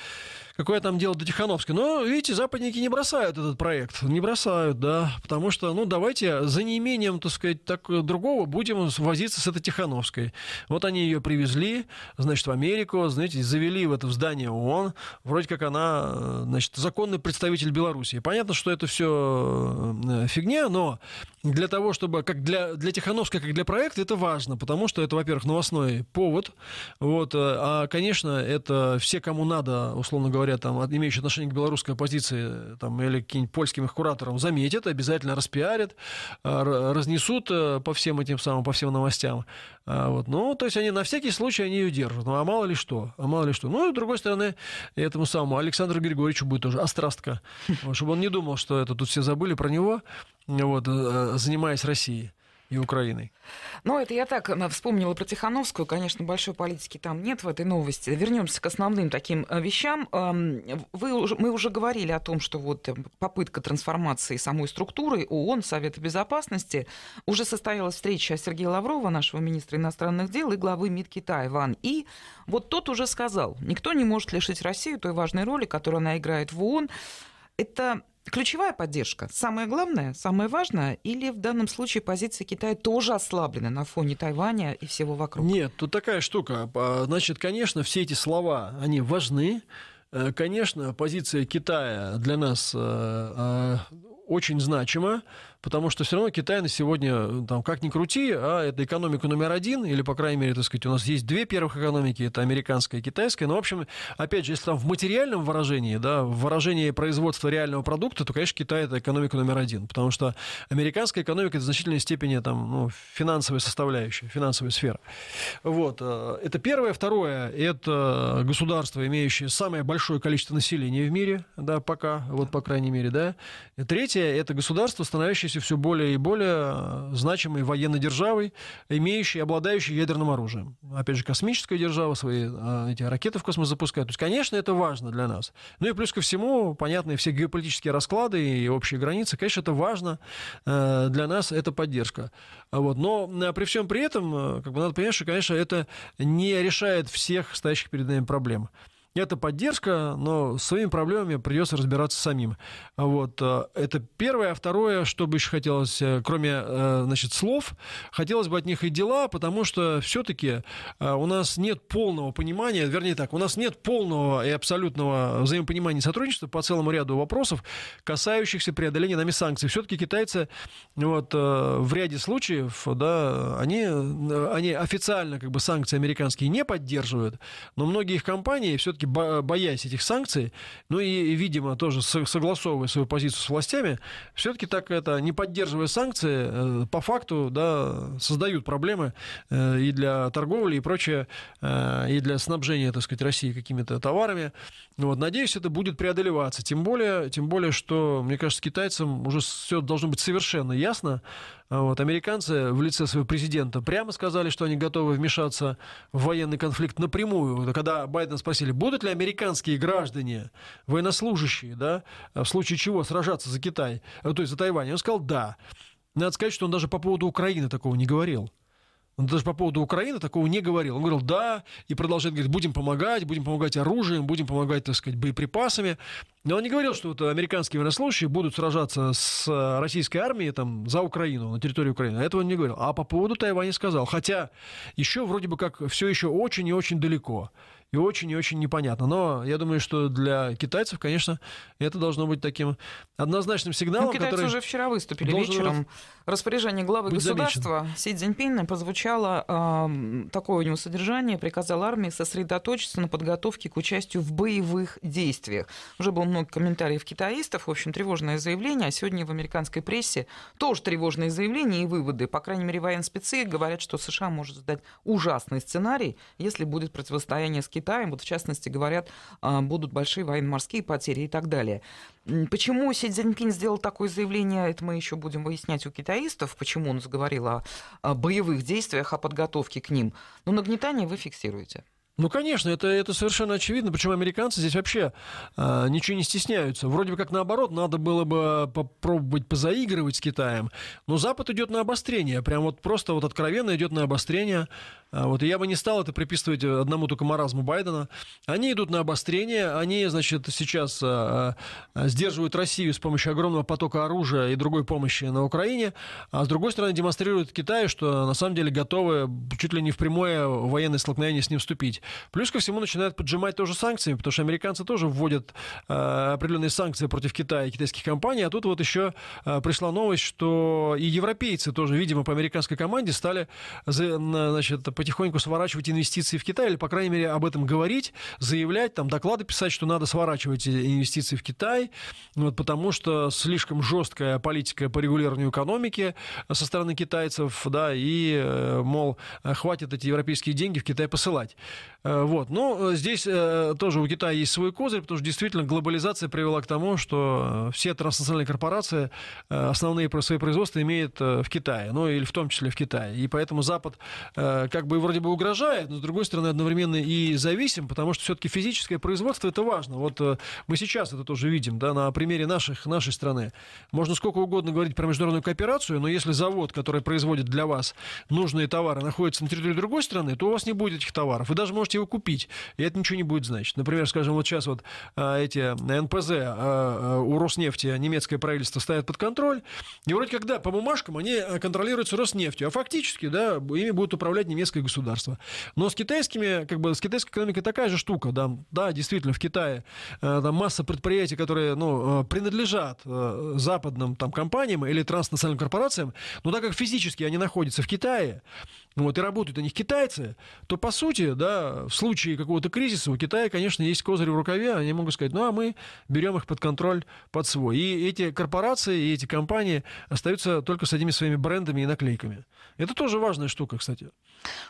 какое там дело до Тихановской. Но, ну, видите, западники не бросают этот проект. Не бросают, да. Потому что, ну, давайте за неимением, так сказать, так, другого будем возиться с этой Тихановской. Вот они ее привезли, значит, в Америку, знаете, завели в это в здание ООН. Вроде как она, значит, законный представитель Белоруссии. Понятно, что это все э, фигня, но для того, чтобы, как для, для Тихановской, как для проекта, это важно, потому что это, во-первых, новостной повод. Вот, э, а, конечно, это все, кому надо, условно говоря, говоря, там, имеющие отношение к белорусской оппозиции там, или к польским их кураторам, заметят, обязательно распиарят, а, разнесут э, по всем этим самым, по всем новостям. А, вот. Ну, то есть они на всякий случай они ее держат. Ну, а мало ли что, а мало ли что. Ну, и с другой стороны, этому самому Александру Григорьевичу будет тоже острастка, чтобы он не думал, что это тут все забыли про него, вот, э, занимаясь Россией и Украиной? Ну, это я так э, вспомнила про Тихановскую. Конечно, большой политики там нет в этой новости. Вернемся к основным таким э, вещам. Вы, мы уже говорили о том, что вот эм, попытка трансформации самой структуры ООН, Совета Безопасности, уже состоялась встреча Сергея Лаврова, нашего министра иностранных дел, и главы МИД Китая Ван. И вот тот уже сказал, никто не может лишить Россию той важной роли, которую она играет в ООН. Это Ключевая поддержка, самое главное, самое важное, или в данном случае позиция Китая тоже ослаблена на фоне Тайваня и всего вокруг? Нет, тут такая штука. А, значит, конечно, все эти слова, они важны. Э, конечно, позиция Китая для нас э, э, очень значима потому что все равно Китай на сегодня, э, там, как ни крути, а это экономика номер один, или, по крайней мере, так сказать, у нас есть две первых экономики, это американская и китайская, но, ну, в общем, опять же, если там в материальном выражении, да, в выражении производства реального продукта, то, конечно, Китай это экономика номер один, потому что американская экономика это в значительной степени там, ну, финансовая составляющая, финансовая сфера. Вот, э, это первое. Второе, это государство, имеющее самое большое количество населения в мире, да, пока, вот, по крайней мере, да. Третье, это государство, становящееся становящейся все более и более э, значимой военной державой, имеющей, обладающей ядерным оружием. Опять же, космическая держава свои э, эти ракеты в космос запускает. То есть, конечно, это важно для нас. Ну и плюс ко всему, понятные все геополитические расклады и общие границы, конечно, это важно э, для нас, это поддержка. Вот. Но при всем при этом, как бы надо понимать, что, конечно, это не решает всех стоящих перед нами проблем это поддержка, но своими проблемами придется разбираться самим. Вот. Э, это первое. А второе, что бы еще хотелось, э, кроме э, значит, слов, хотелось бы от них и дела, потому что все-таки у нас нет полного понимания, вернее так, у нас нет полного и абсолютного взаимопонимания сотрудничества по целому ряду вопросов, касающихся преодоления нами санкций. Все-таки китайцы вот, в ряде случаев, да, они, они официально как бы санкции американские не поддерживают, но многие их компании все-таки Э, боясь этих санкций, ну и, видимо, тоже согласовывая свою позицию с властями, все-таки так это, не поддерживая санкции, э, по факту, да, создают проблемы э, и для торговли, и прочее, и для снабжения, так сказать, России какими-то товарами. Вот, надеюсь, это будет преодолеваться. Тем более, тем более, что, мне кажется, китайцам уже все должно быть совершенно ясно, а вот. Американцы в лице своего президента прямо сказали, что они готовы вмешаться в военный конфликт напрямую. Когда Байдена спросили, будут ли американские граждане, военнослужащие, да, в случае чего сражаться за Китай, э, то есть за Тайвань, он сказал «да». Надо сказать, что он даже по поводу Украины такого не говорил он даже по поводу Украины такого не говорил. Он говорил, да, и продолжает говорить, будем помогать, будем помогать оружием, будем помогать, так сказать, боеприпасами. Но он не говорил, что вот американские военнослужащие будут сражаться с э, российской армией там, за Украину, на территории Украины. А этого он не говорил. А по поводу Тайваня сказал. Хотя еще вроде бы как все еще очень и очень далеко и очень и очень непонятно. Но я думаю, что для китайцев, конечно, это должно быть таким однозначным сигналом. Ну, китайцы который уже вчера выступили вечером. Распоряжение главы государства замечен. Си Цзиньпина прозвучало э, такое у него содержание, приказал армии сосредоточиться на подготовке к участию в боевых действиях. Уже было много комментариев китаистов, в общем, тревожное заявление, а сегодня в американской прессе тоже тревожные заявления и выводы. По крайней мере, военные военспецы говорят, что США может сдать ужасный сценарий, если будет противостояние с Китаем Китаем. Вот в частности говорят, а, будут большие военно-морские потери и так далее. Почему Си Цзиньпинь сделал такое заявление, это мы еще будем выяснять у китаистов, почему он заговорил о боевых действиях, о подготовке к ним. Но ну, нагнетание вы фиксируете. Ну, конечно, это, это совершенно очевидно. Причем американцы здесь вообще э, ничего не стесняются. Вроде бы как наоборот, надо было бы попробовать позаигрывать с Китаем. Но Запад идет на обострение. Прям вот просто вот откровенно идет на обострение. Э, вот, и я бы не стал это приписывать э, одному только маразму Байдена. Они идут на обострение. Они, значит, сейчас э, сдерживают Россию с помощью огромного потока оружия и другой помощи на Украине. А с другой стороны, демонстрируют Китаю, что на самом деле готовы чуть ли не в прямое военное столкновение с ним вступить. Плюс ко всему начинают поджимать тоже санкциями, потому что американцы тоже вводят э, определенные санкции против Китая и китайских компаний. А тут вот еще э, пришла новость, что и европейцы тоже, видимо, по американской команде стали значит, потихоньку сворачивать инвестиции в Китай, или, по крайней мере, об этом говорить, заявлять, там, доклады писать, что надо сворачивать инвестиции в Китай, вот, потому что слишком жесткая политика по регулированию экономики со стороны китайцев, да, и, э, мол, э, хватит эти европейские деньги в Китай посылать. Э, вот. Но ну, э, здесь э, тоже у Китая есть свой козырь, потому что действительно глобализация привела к тому, что все транснациональные корпорации основные свои производства имеют в Китае, ну или в том числе в Китае. И поэтому Запад как бы вроде бы угрожает, но с другой стороны одновременно и зависим, потому что все-таки физическое производство это важно. Вот мы сейчас это тоже видим, да, на примере наших, нашей страны. Можно сколько угодно говорить про международную кооперацию, но если завод, который производит для вас нужные товары, находится на территории другой страны, то у вас не будет этих товаров. Вы даже можете можете его купить, и это ничего не будет значить. Например, скажем, вот сейчас вот а, эти а, НПЗ а, у Роснефти немецкое правительство ставит под контроль, и вроде как, да, по бумажкам они контролируются Роснефтью, а фактически, да, ими будет управлять немецкое государство. Но с китайскими, как бы, с китайской экономикой такая же штука, да, да, действительно, в Китае там масса предприятий, которые, ну, принадлежат западным там компаниям или транснациональным корпорациям, но так как физически они находятся в Китае, ну, вот, и работают на них китайцы, то, по сути, да, в случае какого-то кризиса у Китая, конечно, есть козырь в рукаве, они могут сказать, ну, а мы берем их под контроль, под свой. И эти корпорации, и эти компании остаются только с одними своими брендами и наклейками. Это тоже важная штука, кстати.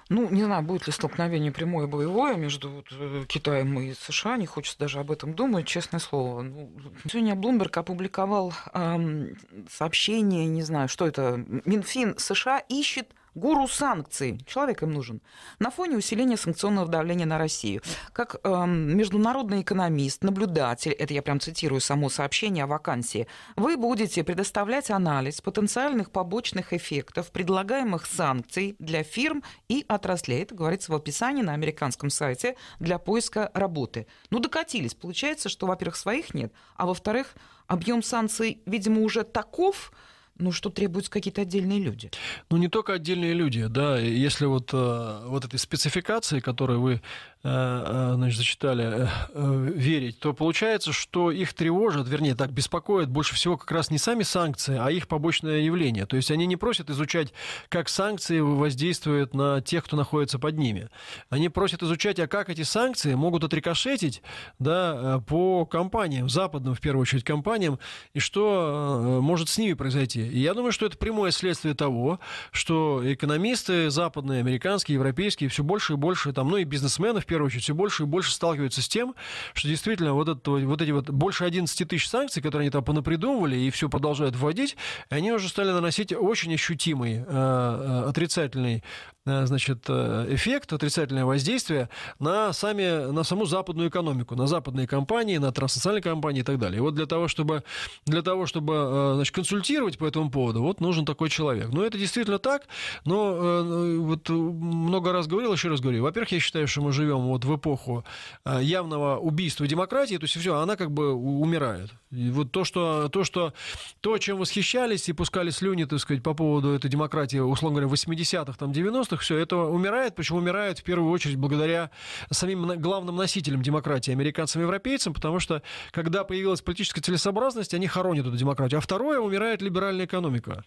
Ну, не знаю, будет ли столкновение прямое боевое между вот, э, Китаем и США, не хочется даже об этом думать, честное слово. Ну, сегодня Блумберг опубликовал эм, сообщение, не знаю, что это, Минфин США ищет Гуру санкций. Человек им нужен. На фоне усиления санкционного давления на Россию. Как э, международный экономист, наблюдатель, это я прям цитирую само сообщение о вакансии, вы будете предоставлять анализ потенциальных побочных эффектов предлагаемых санкций для фирм и отраслей. Это говорится в описании на американском сайте для поиска работы. Ну, докатились. Получается, что, во-первых, своих нет, а во-вторых, объем санкций, видимо, уже таков, ну, что требуются какие-то отдельные люди. Ну, не только отдельные люди, да, если вот, э, вот этой спецификации, которую вы Э, э, значит, зачитали, э, верить, то получается, что их тревожат, вернее, так, беспокоят больше всего как раз не сами санкции, а их побочное явление. То есть они не просят изучать, как санкции воздействуют на тех, кто находится под ними. Они просят изучать, а как эти санкции могут отрикошетить да, по компаниям, западным, в первую очередь, компаниям, и что может с ними произойти. И я думаю, что это прямое следствие того, что экономисты западные, американские, европейские все больше и больше, там, ну и бизнесменов в первую очередь, все больше и больше сталкиваются с тем, что действительно вот, это, вот эти вот больше 11 тысяч санкций, которые они там понапридумывали и все продолжают вводить, они уже стали наносить очень ощутимый э, э отрицательный э, значит, э, эффект, отрицательное воздействие на, сами, на саму западную экономику, на западные компании, на транснациональные компании и так далее. И вот для того, чтобы, для того, чтобы значит, консультировать по этому поводу, вот нужен такой человек. Но ну, это действительно так, но ну, вот много раз говорил, еще раз говорю. Во-первых, я считаю, что мы живем живем вот в эпоху э, явного убийства демократии, то есть все, она как бы умирает. И вот то, что, то, что, то, чем восхищались и пускали слюни, так сказать, по поводу этой демократии, условно говоря, 80-х, там, 90-х, все это умирает, Почему умирает в первую очередь благодаря самим главным носителям демократии, американцам и европейцам, потому что, когда появилась политическая целесообразность, они хоронят эту демократию. А второе, умирает либеральная экономика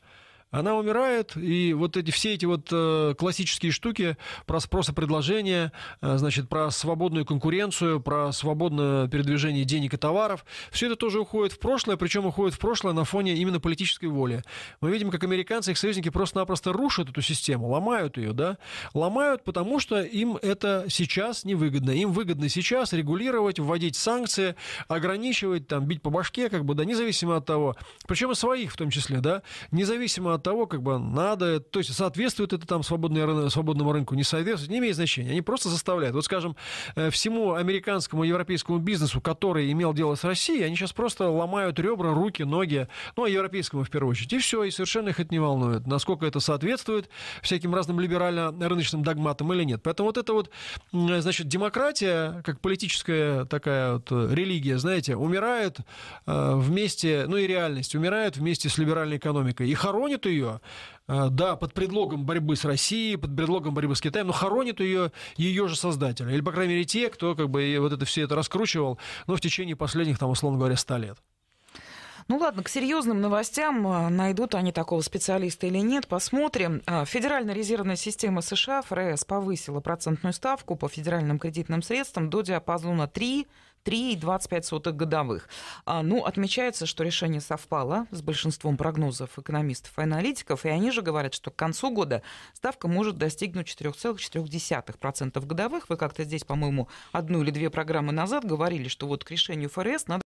она умирает, и вот эти, все эти вот э, классические штуки про спрос и предложение, э, значит, про свободную конкуренцию, про свободное передвижение денег и товаров, все это тоже уходит в прошлое, причем уходит в прошлое на фоне именно политической воли. Мы видим, как американцы, их союзники просто-напросто рушат эту систему, ломают ее, да, ломают, потому что им это сейчас невыгодно. Им выгодно сейчас регулировать, вводить санкции, ограничивать, там, бить по башке, как бы, да, независимо от того, причем и своих в том числе, да, независимо от от того, как бы надо, то есть соответствует это там свободный, свободному рынку, не соответствует, не имеет значения. Они просто заставляют. Вот, скажем, э, всему американскому европейскому бизнесу, который имел дело с Россией, они сейчас просто ломают ребра, руки, ноги, ну, а европейскому в первую очередь. И все, и совершенно их это не волнует, насколько это соответствует всяким разным либерально-рыночным догматам или нет. Поэтому вот это вот, значит, демократия, как политическая такая вот религия, знаете, умирает э, вместе, ну и реальность, умирает вместе с либеральной экономикой и хоронит ее, э, да, под предлогом борьбы с Россией, под предлогом борьбы с Китаем, но хоронит ее ее же создатели. Или, по крайней мере, те, кто как бы вот это все это раскручивал, но в течение последних, там, условно говоря, 100 лет. Ну ладно, к серьезным новостям. Э, найдут они такого специалиста или нет, посмотрим. Э, Федеральная резервная система США, ФРС, повысила процентную ставку по федеральным кредитным средствам до диапазона 3 3,25 годовых. А, ну, отмечается, что решение совпало с большинством прогнозов экономистов и аналитиков, и они же говорят, что к концу года ставка может достигнуть 4,4% годовых. Вы как-то здесь, по-моему, одну или две программы назад говорили, что вот к решению ФРС надо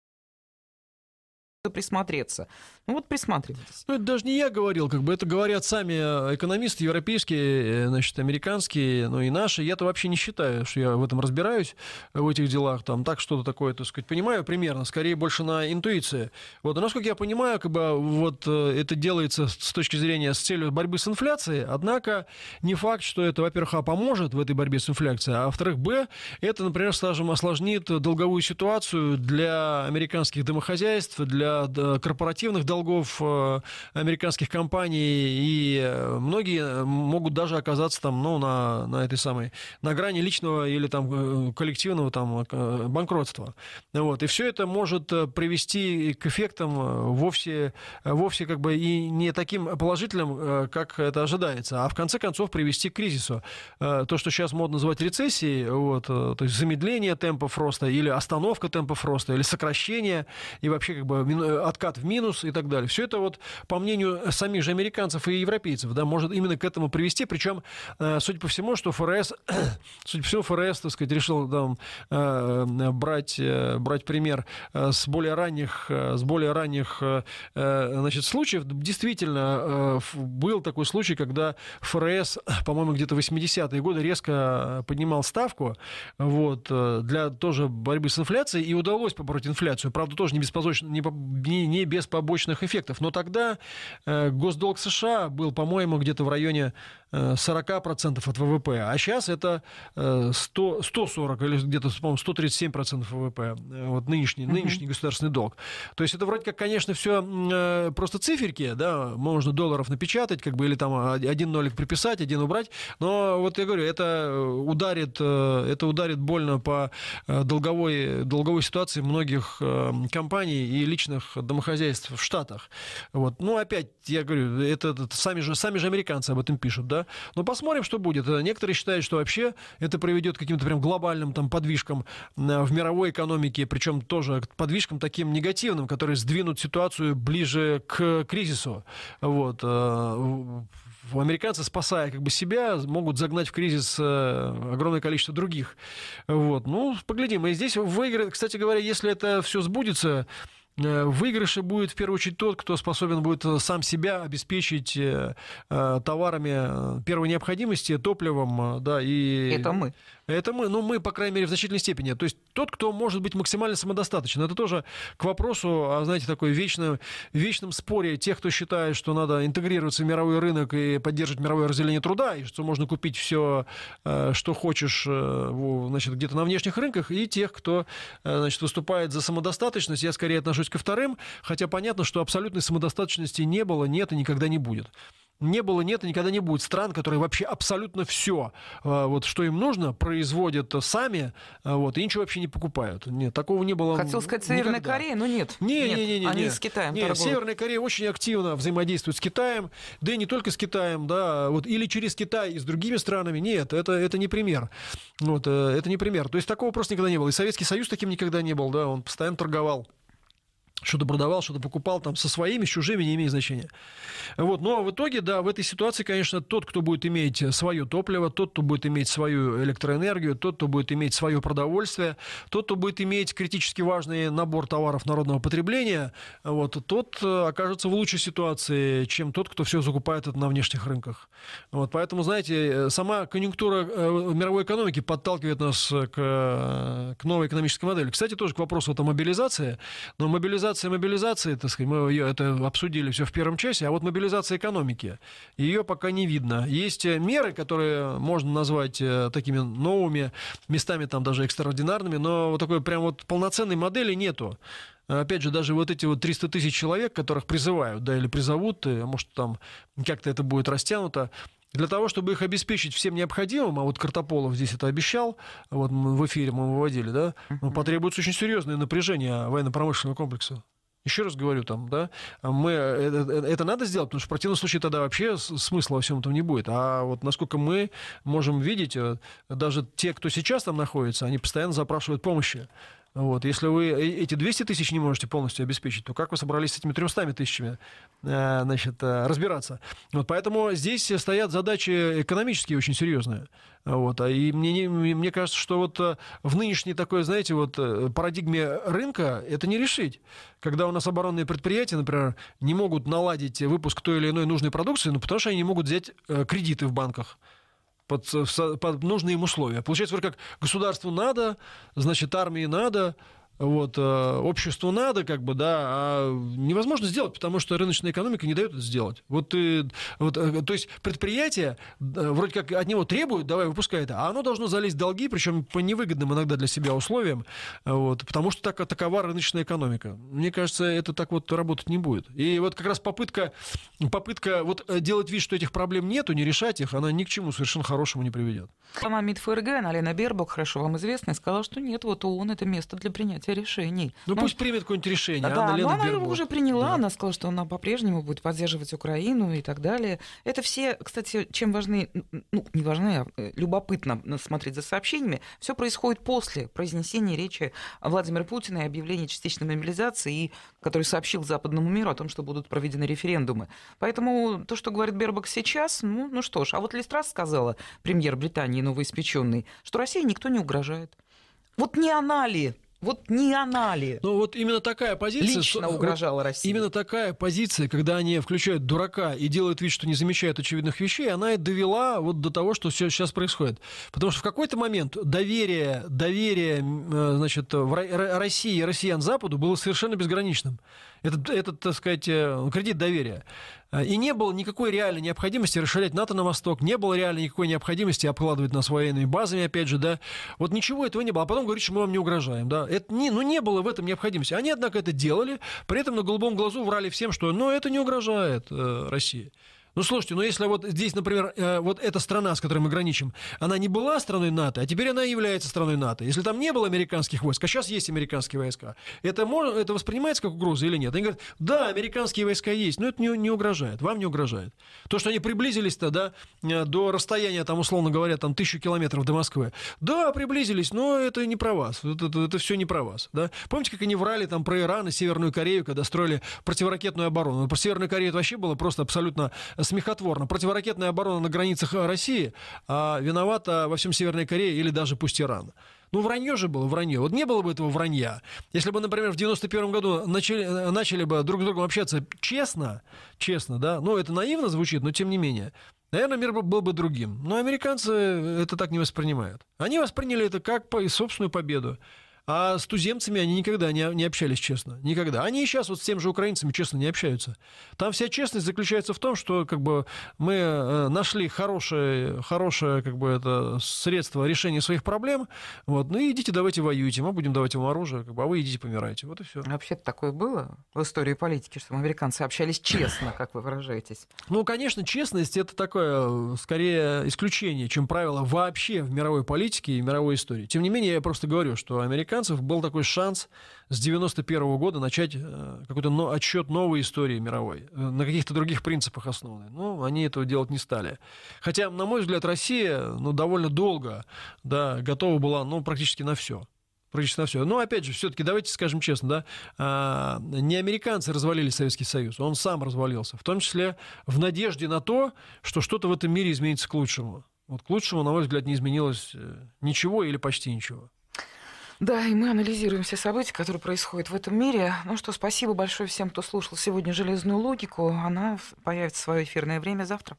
присмотреться. Ну вот присмотритесь. Ну это даже не я говорил, как бы это говорят сами э, экономисты европейские, э, значит, американские, ну и наши. Я-то вообще не считаю, что я в этом разбираюсь, э, в этих делах, там так что-то такое, так сказать, понимаю примерно, скорее больше на интуиции. Вот, а насколько я понимаю, как бы вот это делается с точки зрения, с целью борьбы с инфляцией, однако не факт, что это, во-первых, а поможет в этой борьбе с инфляцией, а во-вторых, б, это, например, скажем, осложнит долговую ситуацию для американских домохозяйств, для Э, корпоративных долгов э, американских компаний, и э, многие могут даже оказаться там, ну, на, на этой самой, на грани личного или там коллективного там банкротства. Вот. И все это может привести к эффектам вовсе, вовсе как бы и не таким положительным, как это ожидается, а в конце концов привести к кризису. То, что сейчас модно называть рецессией, вот, то есть замедление темпов роста или остановка темпов роста, или сокращение, и вообще как бы Э, откат в минус и так далее. Все это вот, по мнению самих же американцев и европейцев, да, может именно к этому привести. Причем, э, судя по всему, что ФРС, судя по всему, ФРС, так сказать, решил там э, брать, брать пример с более ранних, с более ранних значит, случаев. Действительно, был такой случай, когда ФРС, по-моему, где-то 80-е годы резко поднимал ставку вот, для тоже борьбы с инфляцией, и удалось побороть инфляцию. Правда, тоже не без, позоч... не не, не без побочных эффектов. Но тогда э, госдолг США был, по-моему, где-то в районе 40% э, от ВВП, а сейчас это 100, э, 140 или где-то, по-моему, 137% ВВП, э, вот нынешний, нынешний uh-huh. государственный долг. То есть это вроде как, конечно, все просто циферки, да, можно долларов напечатать, как бы, или там один нолик приписать, один убрать, но вот я говорю, это ударит, это ударит больно по долговой, долговой ситуации многих компаний и личных домохозяйств в Штатах. Вот. Ну, опять, я говорю, это, это сами, же, сами же американцы об этом пишут, да, но ну, посмотрим, что будет. Э, некоторые считают, что вообще это приведет к каким-то прям глобальным там подвижкам э, в мировой экономике, причем тоже к подвижкам таким негативным, которые сдвинут ситуацию ближе к кризису. Вот э, американцы, спасая как бы себя, могут загнать в кризис огромное количество других. Вот. Ну, поглядим. И здесь выиграет, кстати говоря, если это все сбудется, Э, в выигрыше будет в первую очередь тот, кто способен будет э, сам себя обеспечить э, товарами первой необходимости, топливом, да, и... Это мы. Это мы, ну мы, по крайней мере, в значительной степени. То есть тот, кто может быть максимально самодостаточен. Это тоже к вопросу, о, знаете, такой вечном, вечном споре тех, кто считает, что надо интегрироваться в мировой рынок и поддерживать мировое разделение труда, и что можно купить все, э, что хочешь, э, значит, где-то на внешних рынках, и тех, кто, э, значит, выступает за самодостаточность. Я скорее отношусь ко вторым, хотя понятно, что абсолютной самодостаточности не было, нет и никогда не будет не было, нет и никогда не будет стран, которые вообще абсолютно все, э, вот, что им нужно, производят сами, э, вот, и ничего вообще не покупают. Нет, такого не было Хотел сказать никогда. Северная Корея, но нет. Не, нет, не, не, не, они не. с Китаем нет, Северная Корея очень активно взаимодействует с Китаем, да и не только с Китаем, да, вот, или через Китай и с другими странами. Нет, это, это не пример. Вот, э, это не пример. То есть такого просто никогда не было. И Советский Союз таким никогда не был, да, он постоянно торговал что-то продавал, что-то покупал там со своими, с чужими, не имеет значения. Вот. Но ну, а в итоге, да, в этой ситуации, конечно, тот, кто будет иметь свое топливо, тот, кто будет иметь свою электроэнергию, тот, кто будет иметь свое продовольствие, тот, кто будет иметь критически важный набор товаров народного потребления, вот, тот э, окажется в лучшей ситуации, чем тот, кто все закупает это на внешних рынках. Вот. Поэтому, знаете, э, сама конъюнктура э, мировой экономики подталкивает нас к, к новой экономической модели. Кстати, тоже к вопросу вот о мобилизации. Но мобилизация Мобилизация, мобилизация, так сказать, мы это обсудили все в первом часе, а вот мобилизация экономики, ее пока не видно. Есть э, меры, которые можно назвать э, такими новыми, местами там даже экстраординарными, но вот такой прям вот полноценной модели нету. Опять же, даже вот эти вот 300 тысяч человек, которых призывают, да, или призовут, э, может, там как-то это будет растянуто, для того, чтобы их обеспечить всем необходимым, а вот Картополов здесь это обещал, вот в эфире мы выводили, да, ну, потребуется очень серьезное напряжение военно-промышленного комплекса. Еще раз говорю, там, да, мы, это, э, э, э, это надо сделать, потому что в противном случае тогда вообще смысла во всем этом не будет. А вот насколько мы можем видеть, даже те, кто сейчас там находится, они постоянно запрашивают помощи. Вот. Если вы э, эти 200 тысяч не можете полностью обеспечить, то как вы собрались с этими 300 тысячами э, значит, э, разбираться? Вот поэтому здесь стоят задачи экономические очень серьезные. Вот. А и мне, мне кажется, что вот в нынешней такой, знаете, вот парадигме рынка это не решить. Когда у нас оборонные предприятия, например, не могут наладить выпуск той или иной нужной продукции, ну, потому что они не могут взять кредиты в банках под, под нужные им условия. Получается, вроде как государству надо, значит, армии надо, вот, э, обществу надо, как бы, да, а невозможно сделать, потому что рыночная экономика не дает это сделать. Вот, ты, вот, э, то есть предприятие э, вроде как от него требует, давай выпускай это, а оно должно залезть в долги, причем по невыгодным иногда для себя условиям, вот, потому что так, такова рыночная экономика. Мне кажется, это так вот работать не будет. И вот как раз попытка, попытка вот делать вид, что этих проблем нету, не решать их, она ни к чему совершенно хорошему не приведет. Сама МИД ФРГ, Алина Бербок, хорошо вам известная, сказала, что нет, вот ООН это место для принятия принятия решений. Ну, но... Ну, пусть примет какое-нибудь решение. Да, Анна, Лена но она его уже приняла, да. она сказала, что она по-прежнему будет поддерживать Украину и так далее. Это все, кстати, чем важны, ну, не важны, а э, любопытно смотреть за сообщениями, все происходит после произнесения речи Владимира Путина и объявления частичной мобилизации, который сообщил западному миру о том, что будут проведены референдумы. Поэтому то, что говорит Бербак сейчас, ну, ну что ж, а вот Листрас сказала, премьер Британии новоиспеченный, что России никто не угрожает. Вот не она ли вот не она ли? Ну вот именно такая позиция... Лично угрожала вот, России. Именно такая позиция, когда они включают дурака и делают вид, что не замечают очевидных вещей, она и довела вот до того, что все сейчас происходит. Потому что в какой-то момент доверие, доверие э, значит, в России и россиян Западу было совершенно безграничным этот, этот, так сказать, э, кредит доверия. А, и не было никакой реальной необходимости расширять НАТО на восток, не было реальной никакой необходимости обкладывать нас военными базами, опять же, да. Вот ничего этого не было. А потом говорит, что мы вам не угрожаем, да. Это не, ну, не было в этом необходимости. Они, однако, это делали, при этом на голубом глазу врали всем, что, ну, это не угрожает э, России. Ну, слушайте, ну если вот здесь, например, э, вот эта страна, с которой мы граничим, она не была страной НАТО, а теперь она является страной НАТО. Если там не было американских войск, а сейчас есть американские войска, это, можно, это воспринимается как угроза или нет? Они говорят, да, американские войска есть, но это не, не угрожает, вам не угрожает. То, что они приблизились-то, да, э, до расстояния, там, условно говоря, там, тысячу километров до Москвы. Да, приблизились, но это не про вас, это, это, это все не про вас, да. Помните, как они врали там про Иран и Северную Корею, когда строили противоракетную оборону? Ну, про Северную Корею это вообще было просто абсолютно э, смехотворно. Противоракетная оборона на границах э, России а, виновата во всем Северной Корее или даже пусть Иран. Ну, вранье же было, вранье. Вот не было бы этого вранья. Если бы, например, в 91 году начали, э, начали бы друг с другом общаться честно, честно, да, ну, это наивно звучит, но тем не менее, наверное, мир был бы другим. Но американцы э, это так не воспринимают. Они восприняли это как собственную победу. А с туземцами они никогда не, не общались честно. Никогда. Они и сейчас вот с тем же украинцами честно не общаются. Там вся честность заключается в том, что как бы мы э, нашли хорошее, хорошее как бы это средство решения своих проблем. Вот. Ну и идите, давайте воюйте. Мы будем давать вам оружие, как бы, а вы идите помирайте. Вот и все. Вообще-то такое было в истории политики, что американцы общались честно, как вы выражаетесь. Ну, конечно, честность это такое э, скорее исключение, чем правило вообще в мировой политике и мировой истории. Тем не менее, я просто говорю, что американцы американцев был такой шанс с 91 года начать э, какой-то но, отсчет новой истории мировой, э, на каких-то других принципах основанной. Но ну, они этого делать не стали. Хотя, на мой взгляд, Россия ну, довольно долго да, готова была ну, практически на все практически на все. Но опять же, все-таки давайте скажем честно, да, а, не американцы развалили Советский Союз, он сам развалился, в том числе в надежде на то, что что-то в этом мире изменится к лучшему. Вот к лучшему, на мой взгляд, не изменилось э, ничего или почти ничего. Да, и мы анализируем все события, которые происходят в этом мире. Ну что, спасибо большое всем, кто слушал сегодня «Железную логику». Она появится в свое эфирное время завтра.